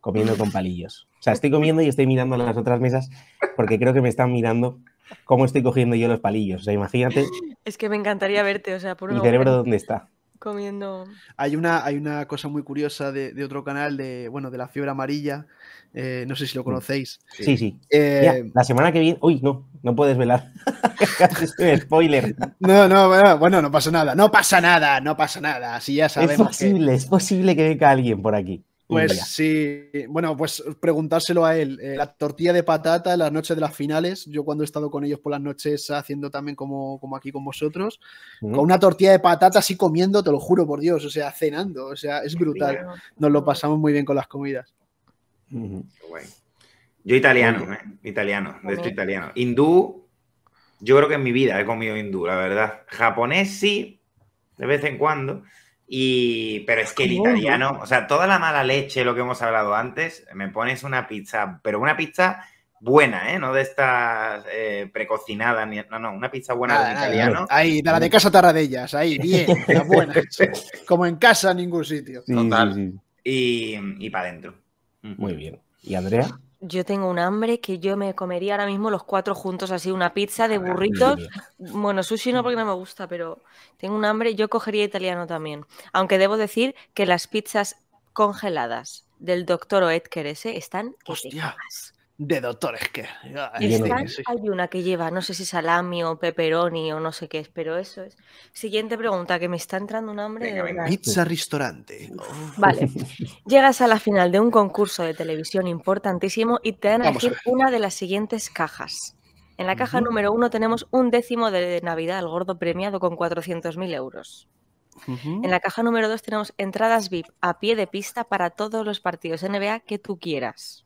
comiendo con palillos. O sea, estoy comiendo y estoy mirando las otras mesas porque creo que me están mirando cómo estoy cogiendo yo los palillos. O sea, imagínate. Es que me encantaría verte, o sea, por Mi cerebro, ¿dónde está? comiendo. Hay una, hay una cosa muy curiosa de, otro canal de, bueno, de la fiebre amarilla. Eh, no sé si lo mm. conocéis. Sí, sí. Eh, la semana que viene. Uy, no, no puedes velar. spoiler. No, no, bueno, no pasa nada. No pasa nada, no pasa nada. Así ya sabemos. Es posible, es posible que venga alguien por aquí. Pues sí, bueno, pues preguntárselo a él. Eh, la tortilla de patata, las noches de las finales, yo cuando he estado con ellos por las noches haciendo también como, aquí con vosotros, mm. con una tortilla de patata así comiendo, te lo juro por Dios, o sea, cenando, o sea, es brutal. Nos lo pasamos muy bien con las comidas. Yo italiano, eh, italiano, de hecho italiano. Hindú, yo creo que en mi vida he comido hindú, la verdad. Japonés sí, de vez en cuando. Y, pero es que el italiano, o sea, toda la mala leche, lo que hemos hablado antes, me pones una pizza, pero una pizza buena, ¿eh? No de estas eh, precocinadas, no, no, una pizza buena de italiano. Ahí, de la de casa Tarradellas, ahí, bien, la buena. Como en casa, ningún sitio. Total. Y, y para adentro. Muy bien. ¿Y Andrea? Yo tengo un hambre que yo me comería ahora mismo los cuatro juntos, así una pizza de burritos. Bueno, sushi no porque no me gusta, pero tengo un hambre. Yo cogería italiano también. Aunque debo decir que las pizzas congeladas del doctor Oetker ese están de Doctor que... Ah, este, hay una que lleva, no sé si salami o pepperoni o no sé qué es, pero eso es. Siguiente pregunta, que me está entrando un nombre. pizza restaurante. Vale. Llegas a la final de un concurso de televisión importantísimo y te dan aquí una de las siguientes cajas. En la caja número uno tenemos un décimo de Navidad al gordo premiado con 400.000 euros. En la caja número dos tenemos entradas VIP a pie de pista para todos los partidos NBA que tú quieras.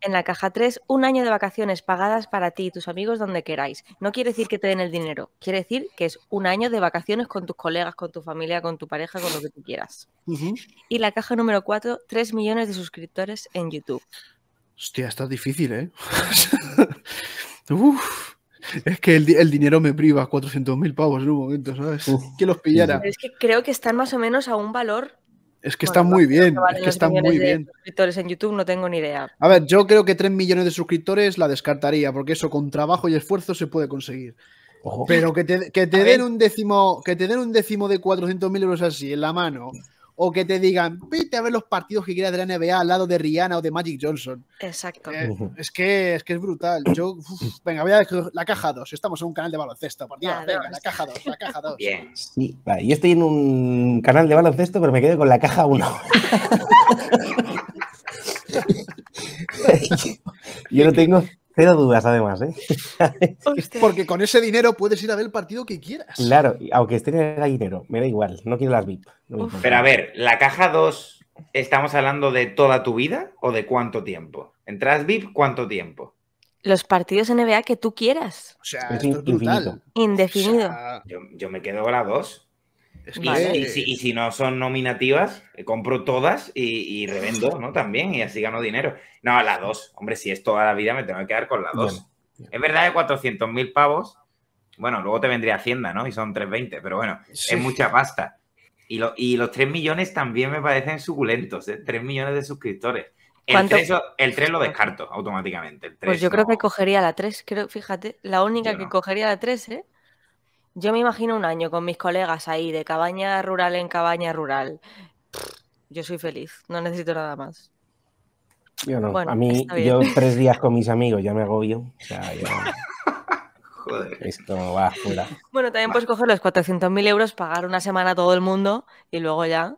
En la caja 3, un año de vacaciones pagadas para ti y tus amigos donde queráis. No quiere decir que te den el dinero, quiere decir que es un año de vacaciones con tus colegas, con tu familia, con tu pareja, con lo que tú quieras. Y la caja número 4, 3 millones de suscriptores en YouTube. Hostia, está difícil, ¿eh? Uf. Es que el, dinero me priva 400.000 pavos en un momento, ¿sabes? que los pillara. es que creo que están más o menos a un valor es que están muy bien. es que está muy bien. suscriptores en YouTube no tengo ni idea. A ver, yo creo que 3 millones de suscriptores la descartaría, porque eso con trabajo y esfuerzo se puede conseguir. Pero que te, que te den un décimo, que te den un décimo de 400.000 euros así en la mano o que te digan, vete a ver los partidos que quiera de la NBA al lado de Rihanna o de Magic Johnson. Exacto. Eh, es, que, es que es brutal. Yo, venga, voy a la caja 2. Estamos en un canal de baloncesto. venga, la caja 2, la caja 2. Bien. yo estoy en un canal de baloncesto, pero me quedo con la caja 1. yo lo tengo Cero dudas, además, ¿eh? Porque con ese dinero puedes ir a ver el partido que quieras. Claro, aunque esté en el dinero, me da igual, no quiero las VIP. Pero a ver, la caja 2, ¿estamos hablando de toda tu vida o de cuánto tiempo? ¿Entras VIP cuánto tiempo? Los partidos NBA que tú quieras. O sea, es, Indefinido. yo, yo, me quedo con la 2 y, si, no son nominativas, eh, compro todas y, revendo, ¿no? También, y así gano dinero. No, las dos. Hombre, si es toda la vida, me tengo que quedar con las dos. Es verdad que 400.000 mil pavos, bueno, luego te vendría Hacienda, ¿no? Y son 320, pero bueno, es mucha pasta. Y, los 3 millones también me parecen suculentos, ¿eh? 3 millones de suscriptores. El 3, el 3, lo descarto automáticamente. pues yo creo que cogería la 3, creo, fíjate, la única que cogería la 3, ¿eh? Yo me imagino un año con mis colegas ahí, de cabaña rural en cabaña rural. Yo soy feliz, no necesito nada más. Yo no, a mí, yo tres días con mis amigos ya me agobio. O sea, yo... Joder. Esto va fuera. Bueno, también puedes coger los 400.000 euros, pagar una semana a todo el mundo y luego ya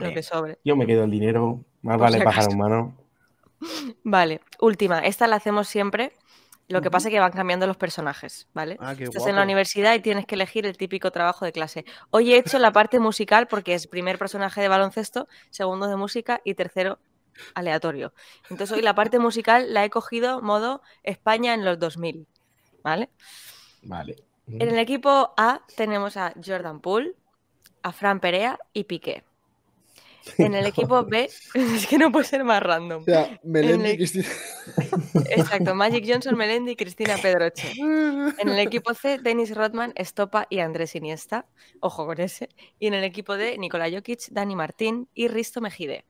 lo que sobre. Yo me quedo el dinero, más vale pagar un mano. Vale, última. Esta la hacemos siempre lo que pasa es que van cambiando los personajes, ¿vale? Ah, Estás en la universidad y tienes que elegir el típico trabajo de clase. Hoy he hecho la parte musical porque es primer personaje de baloncesto, segundo de música y tercero aleatorio. Entonces hoy la parte musical la he cogido modo España en los 2000, ¿vale? Vale. En el equipo A tenemos a Jordan Poole, a Fran Perea y Piqué. En el equipo B, es que no puede ser más random. O sea, Cristina. Exacto, Magic Johnson, Melendi y Cristina Pedroche. En el equipo C, Dennis Rodman, Estopa y Andrés Iniesta. Ojo con ese. Y en el equipo D, Nikola Jokic, Dani Martín y Risto Mejide.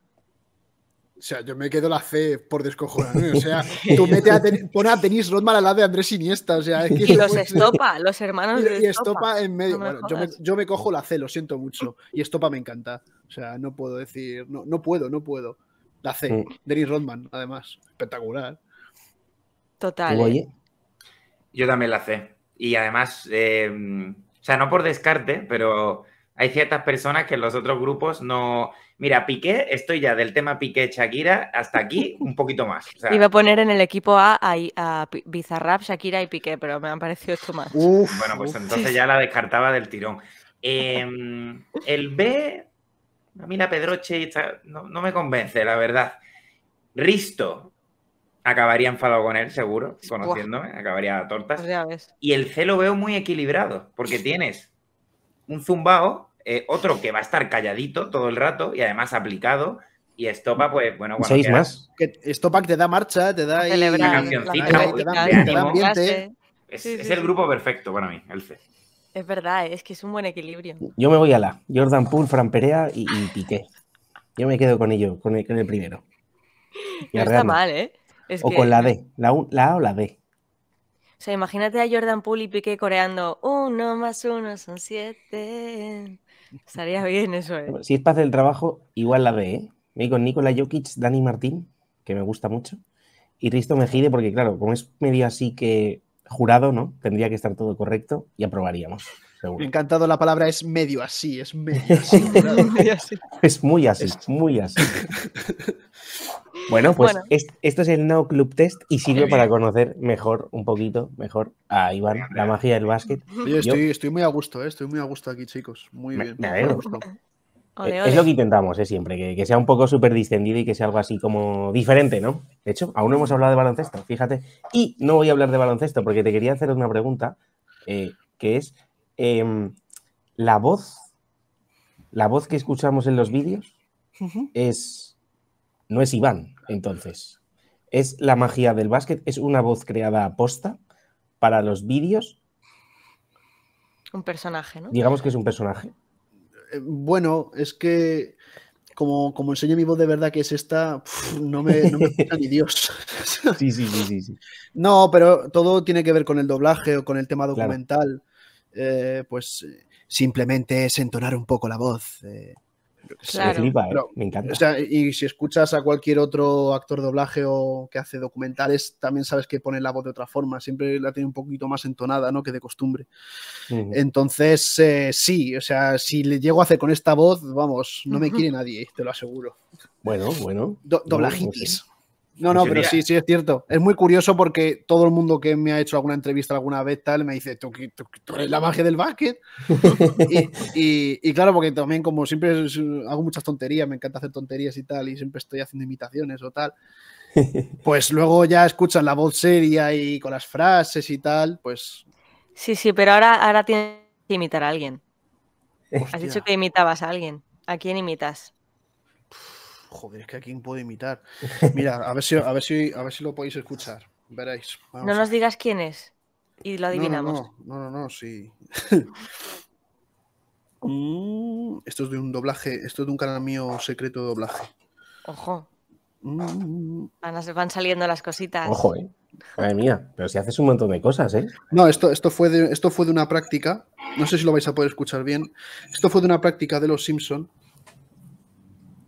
O sea, yo me quedo la C por descojonar. ¿eh? O sea, tú mete a Denis Rodman al lado de Andrés Iniesta. O sea, y los estopa, los hermanos. Y, estopa. en medio. bueno, yo me, cojo la C, lo siento mucho. Y estopa me encanta. O sea, no puedo decir. No, no puedo, no puedo. La C, mm. Denis Rodman, además. Espectacular. Total. ¿eh? Yo también la C. Y además, em, o sea, no por descarte, pero hay ciertas personas que en los otros grupos no Mira, Piqué, estoy ya del tema Piqué-Shakira hasta aquí un poquito más. Iba a poner en el equipo A a, a Bizarrap, Shakira y Piqué, pero me han parecido esto más. bueno, pues entonces ya la descartaba del tirón. Em, el B, a mí la Pedroche no, me convence, la verdad. Risto acabaría enfadado con él, seguro, conociéndome, acabaría a tortas. Pues y el C lo veo muy equilibrado, porque tienes un zumbao eh, otro que va a estar calladito todo el rato y además aplicado. Y Estopa, pues bueno, cuando más? Que te da marcha, te da una cancioncita, Es, el grupo perfecto para mí, el c Es verdad, es que es un buen equilibrio. Yo me voy a la Jordan Poole, Fran Perea y, Piqué. Yo me quedo con ello, con el, primero. está mal, ¿eh? o con la D, la, la, A o la D. O sea, imagínate a Jordan Poole y Piqué coreando uno más uno son siete. Estaría bien eso, ¿eh? Si es para del trabajo, igual la de ¿eh? Me con Nikola Jokic, Dani Martín, que me gusta mucho, y Risto Mejide, porque claro, como es medio así que jurado, ¿no? Tendría que estar todo correcto y aprobaríamos. Me ha encantado la palabra, es medio así, es medio así. es muy así, es... muy así. bueno, pues esto es el No Club Test y sirve para conocer mejor, un poquito mejor a Iván, la magia del básquet. Yo estoy, muy a gusto, eh, estoy muy a gusto aquí, chicos. Muy bien. Eh, es lo que intentamos eh, siempre, que, sea un poco súper distendido y que sea algo así como diferente, ¿no? De hecho, aún no hemos hablado de baloncesto, fíjate. Y no voy a hablar de baloncesto porque te quería hacer una pregunta, que es, Em, la voz, la voz que escuchamos en los vídeos es, no es Iván, entonces, es la magia del básquet, es una voz creada aposta para los vídeos. Un personaje, ¿no? Digamos que es un personaje. Eh, bueno, es que como, como enseño mi voz de verdad que es esta, no me, no me ni Dios. sí, sí, sí, sí, No, pero todo tiene que ver con el doblaje o con el tema documental. Eh, pues eh, simplemente es entonar un poco la voz. Eh, me, encanta. y si escuchas a cualquier otro actor doblaje o que hace documentales, también sabes que pone la voz de otra forma, siempre la tiene un poquito más entonada, ¿no? Que de costumbre. Entonces, sí, o sea, si le llego a hacer con esta voz, vamos, no me quiere nadie, te lo aseguro. Bueno, bueno. doblajitis. No, no, pero sí, sí es cierto. Es muy curioso porque todo el mundo que me ha hecho alguna entrevista alguna vez tal me dice, tú, eres la magia del básquet. y, claro, porque también como siempre hago muchas tonterías, me encanta hacer tonterías y tal, y siempre estoy haciendo imitaciones o tal. Pues luego ya escuchan la voz seria y con las frases y tal, pues... Sí, sí, pero ahora, ahora tienes que imitar a alguien. Has dicho que imitabas a alguien. ¿A quién imitas? Joder, es que a quién puedo imitar. Mira, a ver si, a ver si, a ver si lo podéis escuchar. Veréis. no nos digas quién es y lo adivinamos. No, no, no, sí. Mm, esto es de un doblaje, esto es de un canal mío secreto de doblaje. Ojo. Mm. Van, van saliendo las cositas. Ojo, eh. Madre mía, pero si haces un montón de cosas, ¿eh? No, esto, esto, fue de, esto fue de una práctica, no sé si lo vais a poder escuchar bien, esto fue de una práctica de los Simpson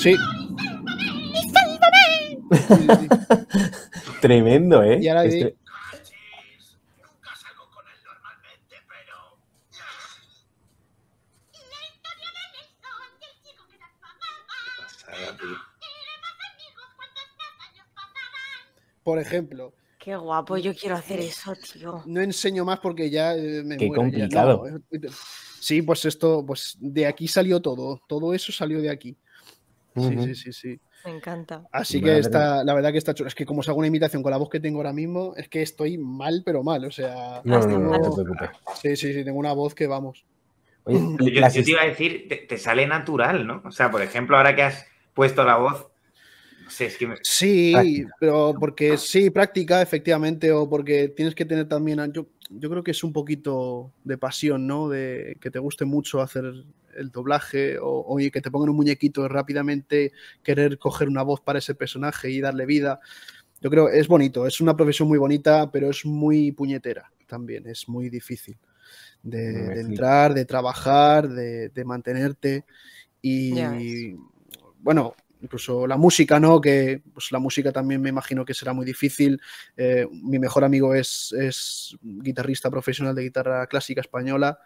Sí. ¡Y sálvame! Tremendo, ¿eh? Y ahora este... Por ejemplo. Qué guapo, yo quiero hacer eso, tío. No enseño más porque ya eh, me Qué muero, complicado. Eh, sí, pues esto, pues de aquí salió todo. Todo eso salió de aquí. Sí, sí, sí, sí. Me encanta. Así que está, la verdad que está chulo. Es que como os hago una imitación con la voz que tengo ahora mismo, es que estoy mal, pero mal. O sea. No, no, no, te preocupes. Sí, sí, sí, tengo una voz que vamos. yo, te iba a decir, te, sale natural, ¿no? O sea, por ejemplo, ahora que has puesto la voz. Sí, pero porque sí, práctica, efectivamente, o porque tienes que tener también. Yo, yo creo que es un poquito de pasión, ¿no? De que te guste mucho hacer el doblaje o, que te pongan un muñequito rápidamente, querer coger una voz para ese personaje y darle vida. Yo creo es bonito, es una profesión muy bonita, pero es muy puñetera también, es muy difícil de, entrar, de trabajar, de, mantenerte y bueno, incluso la música, ¿no? Que pues, la música también me imagino que será muy difícil. Eh, mi mejor amigo es, es, guitarrista profesional de guitarra clásica española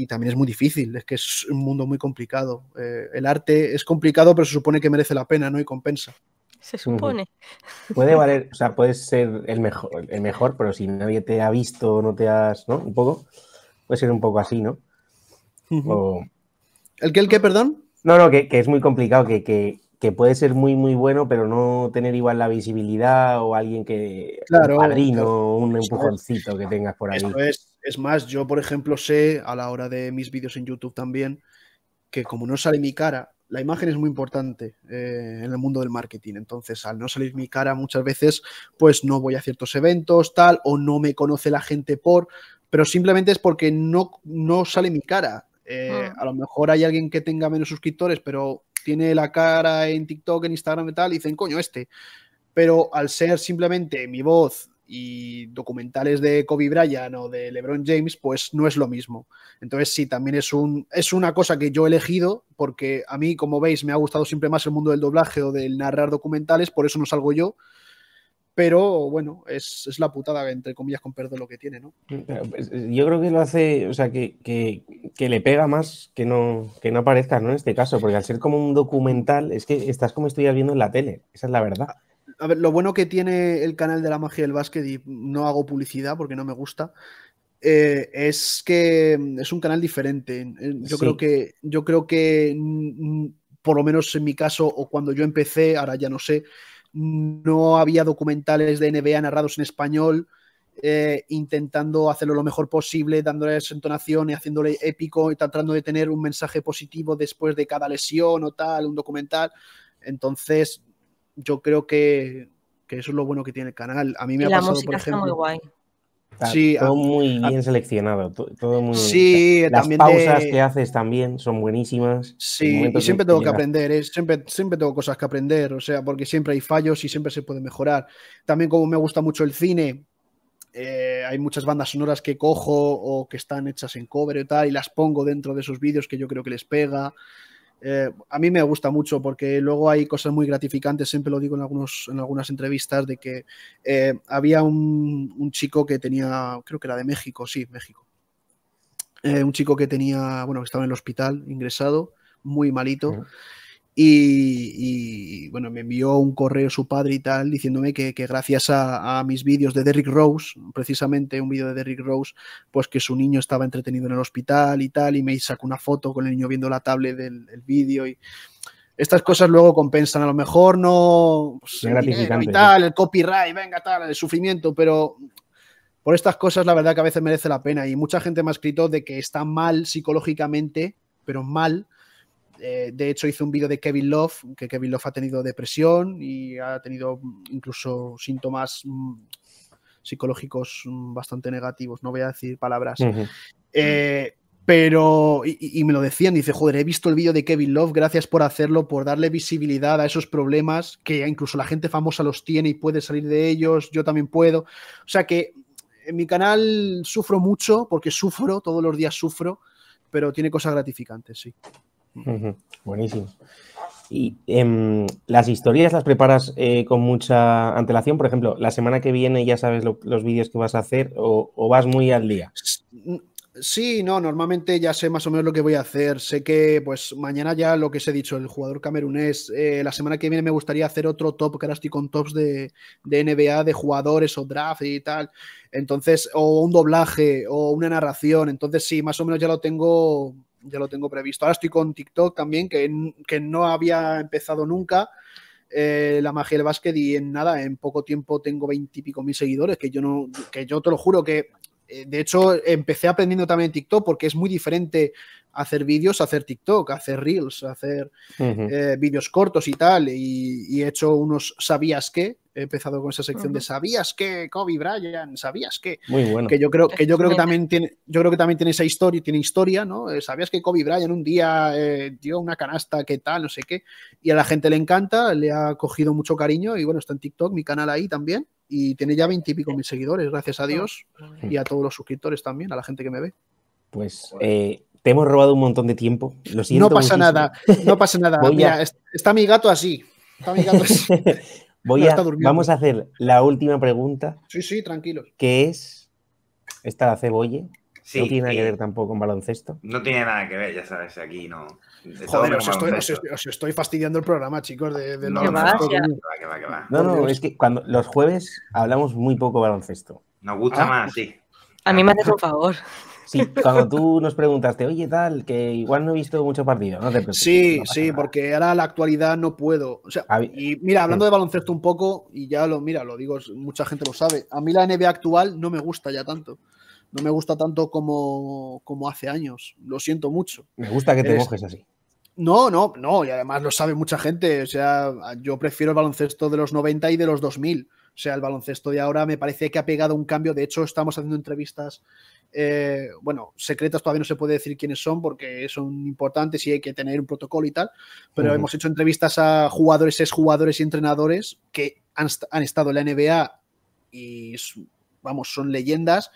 y también es muy difícil, es que es un mundo muy complicado. Eh, el arte es complicado, pero se supone que merece la pena, ¿no? Y compensa. Se supone. Puede valer, o sea, puedes ser el mejor, el mejor, pero si nadie te ha visto, no te has, ¿no? Un poco. Puede ser un poco así, ¿no? ¿El que el que perdón? No, no, que, es muy complicado, que, que, que, puede ser muy, muy bueno, pero no tener igual la visibilidad o alguien que. Claro. Un padrino, un empujoncito que tengas por ahí. Eso es más, yo, por ejemplo, sé a la hora de mis vídeos en YouTube también que como no sale mi cara, la imagen es muy importante eh, en el mundo del marketing. Entonces, al no salir mi cara, muchas veces, pues no voy a ciertos eventos, tal, o no me conoce la gente por, pero simplemente es porque no, no sale mi cara. Eh, ah. A lo mejor hay alguien que tenga menos suscriptores, pero tiene la cara en TikTok, en Instagram y tal, y dicen, coño, este. Pero al ser simplemente mi voz, y documentales de Kobe Bryant o de LeBron James, pues no es lo mismo. Entonces sí, también es, un, es una cosa que yo he elegido porque a mí, como veis, me ha gustado siempre más el mundo del doblaje o del narrar documentales, por eso no salgo yo. Pero bueno, es, la putada, entre comillas, con perdón lo que tiene, ¿no? Pues, yo creo que lo hace, o sea, que, le pega más que no, que no aparezca, ¿no? En este caso, porque al ser como un documental, es que estás como estoy viendo en la tele, esa es la verdad a ver, lo bueno que tiene el canal de la magia del básquet, y no hago publicidad porque no me gusta, eh, es que mm, es un canal diferente. Eh, yo creo que, yo creo que, mm, mm, por lo menos en mi caso, o cuando yo empecé, ahora ya no sé, no había documentales de NBA narrados en español. Eh, intentando hacerlo lo mejor posible, dándoles entonación y haciéndole épico y tratando de tener un mensaje positivo después de cada lesión o tal, un documental. Entonces, yo creo que, eso es lo bueno que tiene el canal. A mí me ha pasado, música Está muy guay. sí, todo muy bien seleccionado, todo, muy sí, eh, Las pausas que haces también son buenísimas. Sí, y siempre tengo que, aprender, ¿eh? siempre, siempre tengo cosas que aprender, o sea, porque siempre hay fallos y siempre se puede mejorar. También como me gusta mucho el cine, eh, hay muchas bandas sonoras que cojo o que están hechas en cover y tal, y las pongo dentro de esos vídeos que yo creo que les pega. Eh, a mí me gusta mucho porque luego hay cosas muy gratificantes, siempre lo digo en, algunos, en algunas entrevistas, de que eh, había un, chico que tenía, creo que era de México, sí, México, eh, un chico que tenía, bueno, que estaba en el hospital ingresado, muy malito. Y, bueno, me envió un correo su padre y tal, diciéndome que, gracias a, mis vídeos de Derrick Rose, precisamente un vídeo de Derrick Rose, pues que su niño estaba entretenido en el hospital y tal, y me sacó una foto con el niño viendo la tablet del vídeo y estas cosas luego compensan a lo mejor no pues, el y tal, el copyright, venga tal, el sufrimiento, pero por estas cosas la verdad que a veces merece la pena y mucha gente me ha escrito de que está mal psicológicamente, pero mal eh, de hecho, hice un vídeo de Kevin Love, que Kevin Love ha tenido depresión y ha tenido incluso síntomas mm, psicológicos mm, bastante negativos, no voy a decir palabras. Eh, pero, y, me lo decían, dice, joder, he visto el vídeo de Kevin Love, gracias por hacerlo, por darle visibilidad a esos problemas que incluso la gente famosa los tiene y puede salir de ellos, yo también puedo. O sea que en mi canal sufro mucho, porque sufro, todos los días sufro, pero tiene cosas gratificantes, sí. Buenísimo. Y em, las historias las preparas eh, con mucha antelación. Por ejemplo, la semana que viene ya sabes los vídeos que vas a hacer o, vas muy al día. Sí, no, normalmente ya sé más o menos lo que voy a hacer. Sé que pues mañana ya lo que os he dicho, el jugador camerunés, eh, la semana que viene me gustaría hacer otro top, que con tops de, de NBA, de jugadores o draft y tal. Entonces, o un doblaje o una narración. Entonces, sí, más o menos ya lo tengo ya lo tengo previsto. Ahora estoy con TikTok también, que, no había empezado nunca. Eh, la magia del básquet y en nada, en poco tiempo tengo veintipico mil seguidores, que yo no, que yo te lo juro que eh, de hecho empecé aprendiendo también TikTok porque es muy diferente hacer vídeos, hacer TikTok, hacer reels, hacer eh, vídeos cortos y tal. Y, he hecho unos sabías qué. He empezado con esa sección de sabías que Kobe Bryant, sabías que. Muy bueno. Que yo creo que yo creo que también tiene, yo creo que también tiene esa historia, tiene historia, ¿no? Eh, sabías que Kobe Bryant un día eh, dio una canasta, qué tal, no sé qué. Y a la gente le encanta, le ha cogido mucho cariño y bueno está en TikTok, mi canal ahí también. Y tiene ya pico mil seguidores, gracias a Dios, mm. y a todos los suscriptores también, a la gente que me ve. Pues te hemos robado un montón de tiempo. No pasa nada, no pasa nada. está mi gato así. Está mi gato así. vamos a hacer la última pregunta. Sí, sí, tranquilo. Que es esta la cebolla. no tiene nada que ver tampoco con baloncesto. No tiene nada que ver, ya sabes, aquí no. Joder, os estoy, fastidiando el programa, chicos, de, de no, no, pues- es que cuando los jueves hablamos muy poco baloncesto. Nos gusta ah. más, sí. A mí me haces ah. un favor. Sí, cuando tú nos preguntaste, oye, tal, que igual no he visto mucho partido, no Sí, sí, porque ahora la actualidad no puedo. O sea, y mira, hablando de baloncesto un poco, y ya lo, mira, lo digo, mucha gente lo sabe. A mí la NBA actual no me gusta ya tanto. No me gusta tanto como, hace años. Lo siento mucho. Me gusta que te mojes así. No, no, no, y además lo sabe mucha gente. O sea, yo prefiero el baloncesto de los 90 y de los 2000. O sea, el baloncesto de ahora me parece que ha pegado un cambio. De hecho, estamos haciendo entrevistas, eh, bueno, secretas todavía no se puede decir quiénes son porque son importantes y hay que tener un protocolo y tal. Pero hemos hecho entrevistas a jugadores, exjugadores y entrenadores que han, estado en la NBA y, vamos, son leyendas.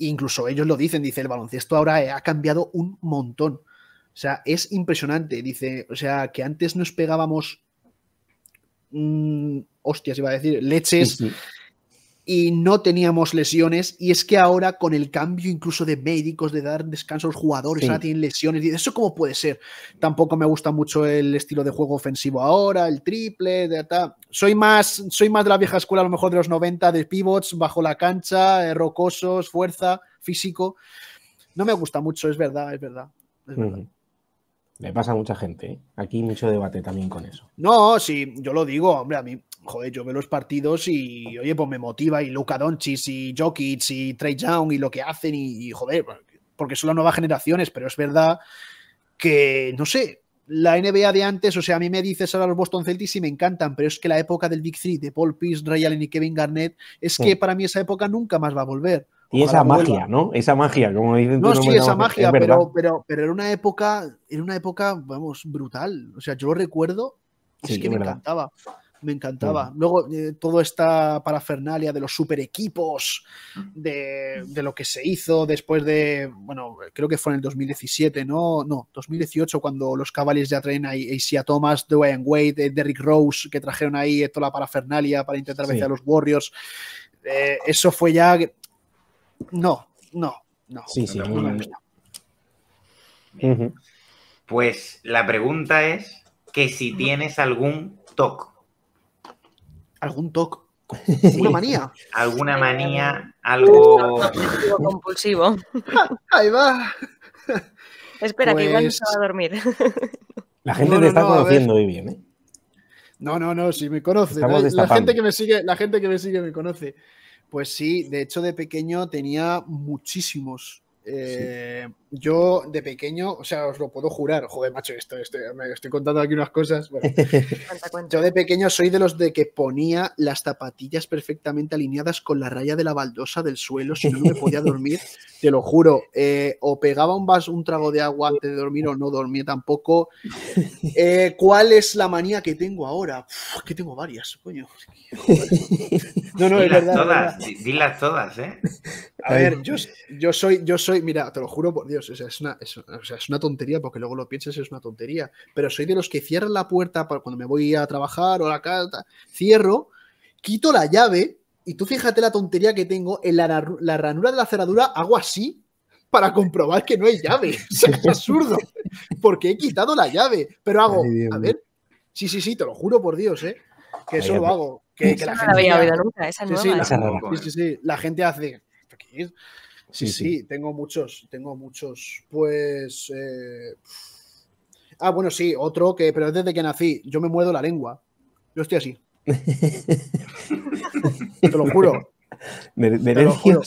incluso ellos lo dicen, dice, el baloncesto ahora ha cambiado un montón. O sea, es impresionante. Dice, o sea, que antes nos pegábamos Mm, hostias, iba a decir, leches. Y no teníamos lesiones. Y es que ahora, con el cambio incluso de médicos, de dar descanso a los jugadores, ahora tienen lesiones. Y eso, ¿cómo puede ser? Tampoco me gusta mucho el estilo de juego ofensivo ahora, el triple, de, Soy, más, soy más de la vieja escuela, a lo mejor de los 90, de pivots, bajo la cancha, eh, rocosos, fuerza, físico. No me gusta mucho, es verdad, es verdad. Es verdad. Me pasa a mucha gente. ¿eh? Aquí mucho debate también con eso. No, sí, yo lo digo, hombre, a mí, joder, yo veo los partidos y, oye, pues me motiva y Luca Doncic y Jokic y Trey Young y lo que hacen y, joder, porque son las nuevas generaciones, pero es verdad que, no sé, la NBA de antes, o sea, a mí me dices ahora los Boston Celtics y me encantan, pero es que la época del Big Three de Paul Pierce, Ray Allen y Kevin Garnett, es que hmm. para mí esa época nunca más va a volver. Y esa magia, ¿no? Esa magia, como dicen. No, sí, esa magia, pero, pero, pero en una época, en una época, vamos, brutal. O sea, yo lo recuerdo, es que me encantaba. Me encantaba. Mm. Luego, eh, toda esta parafernalia de los super equipos, de, lo que se hizo después de, bueno, creo que fue en el 2017, ¿no? No, 2018, cuando los Cavaliers ya traen a Isia Thomas, Dwayne Wade, eh, Derrick Rose, que trajeron ahí eh, toda la parafernalia para intentar vencer a los Warriors. eso fue ya no, no, no. Sí, sí, Pues la pregunta es que si tienes algún TOC. ¿Algún TOC? alguna manía? ¿Alguna manía? ¿Algo...? Compulsivo, Ahí va. Espera, que igual no pues se va a dormir. La gente te está conociendo hoy bien, ¿eh? No, no, no, si me conoce. La, gente que me sigue, la gente que me sigue me conoce. Pues sí, de hecho de pequeño tenía muchísimos. Eh, yo de pequeño, o sea, os lo puedo jurar, joder, macho, esto, me estoy contando aquí unas cosas. yo de pequeño soy de los de que ponía las zapatillas perfectamente alineadas con la raya de la baldosa del suelo, si no, me podía dormir, te lo juro. Eh, o pegaba un vaso, un trago de agua antes de dormir o no dormía tampoco. Eh, ¿Cuál es la manía que tengo ahora? que tengo varias, coño. No, no, es verdad. Todas, todas, ¿eh? A ver, yo soy, yo soy, mira, te lo juro por Dios o sea, es una, tontería, porque luego lo piensas, es una tontería. Pero soy de los que cierran la puerta cuando me voy a trabajar o a la casa, cierro, quito la llave y tú fíjate la tontería que tengo, en la, ranura de la cerradura hago así para comprobar que no hay llave. es absurdo, porque he quitado la llave, pero hago, a ver, sí, sí, sí, te lo juro por Dios, ¿eh? que eso lo hago. Que, sí, sí, la gente hace... Sí, sí, tengo muchos, tengo muchos. Pues. Eh, ah, bueno, sí, otro que, pero desde que nací, yo me muerdo la lengua. Yo estoy así. Te lo juro. Me, lo juro.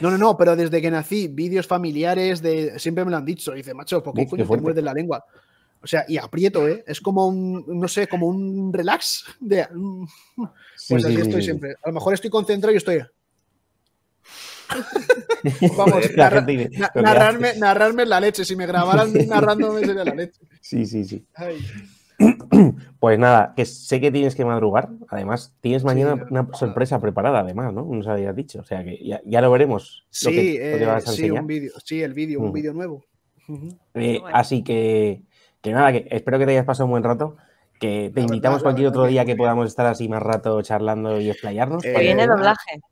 No, no, no, pero desde que nací, vídeos familiares de. Siempre me lo han dicho. Dice, macho, ¿por qué te muerdes la lengua? O sea, y aprieto, ¿eh? Es como un, no sé, como un relax de. Mm, pues así estoy siempre. A lo mejor estoy concentrado y estoy. Vamos, narrarme, narrarme, la leche. Si me grabaran narrándome sería la leche. Sí, sí, sí. Pues nada, que sé que tienes que madrugar. Además, tienes mañana una sorpresa preparada, además, ¿no? Nos habías dicho. O sea que ya, lo veremos. Sí, eh, sí, un vídeo. Sí, el vídeo, un mm. vídeo nuevo. Eh, así que, que nada, que espero que te hayas pasado un buen rato. Que te invitamos cualquier otro día que podamos estar así más rato charlando y explayarnos. Eh, viene doblaje.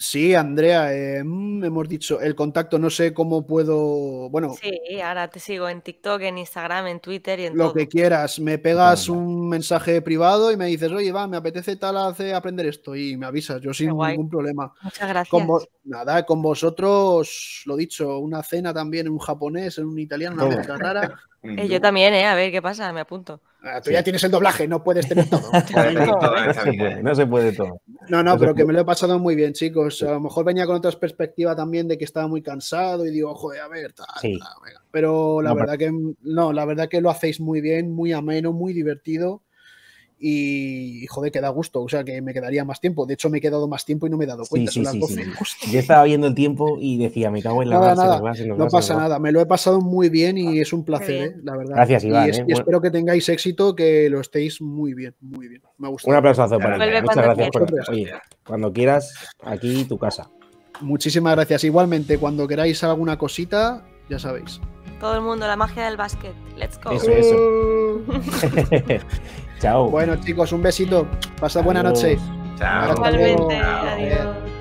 Sí, Andrea, eh, mm, hemos dicho el contacto, no sé cómo puedo. Bueno. Sí, ahora te sigo en TikTok, en Instagram, en Twitter y en Lo que quieras. Me pegas un mensaje privado y me dices, oye, va, me apetece tal hacer, aprender esto y me avisas, yo sin ningún problema. Muchas gracias. nada, con vosotros, lo dicho, una cena también en un japonés, en un italiano, una mezcla rara. Mm, eh, yo también, ¿eh? A ver qué pasa, me apunto. Ah, tú ya tienes el doblaje, no puedes tener todo. no, se puede, todo. No, no, pero que me lo he pasado muy bien, chicos. A lo mejor venía con otra perspectiva también de que estaba muy cansado y digo, joder, a ver, tal, tal. Pero la verdad que no, la verdad que lo hacéis muy bien, muy ameno, muy divertido y joder, que da gusto, o sea que me quedaría más tiempo. De hecho, me he quedado más tiempo y no me he dado cuenta. Yo estaba viendo el tiempo y decía, me cago en la nada, no pasa nada, me lo he pasado muy bien y ah, es un placer, eh, la verdad. Gracias, Iván. Y, eh, espero que tengáis éxito, que lo estéis muy bien, muy bien. Me Un aplauso para ti. Muchas gracias. Por... Oye, cuando quieras, aquí tu casa. Muchísimas gracias. Igualmente, cuando queráis alguna cosita, ya sabéis. Todo el mundo, la magia del básquet. Let's go. eso. Uh. Chao. Bueno, chicos, un besito. Pasa buena noche. Chao. Igualmente. Adiós.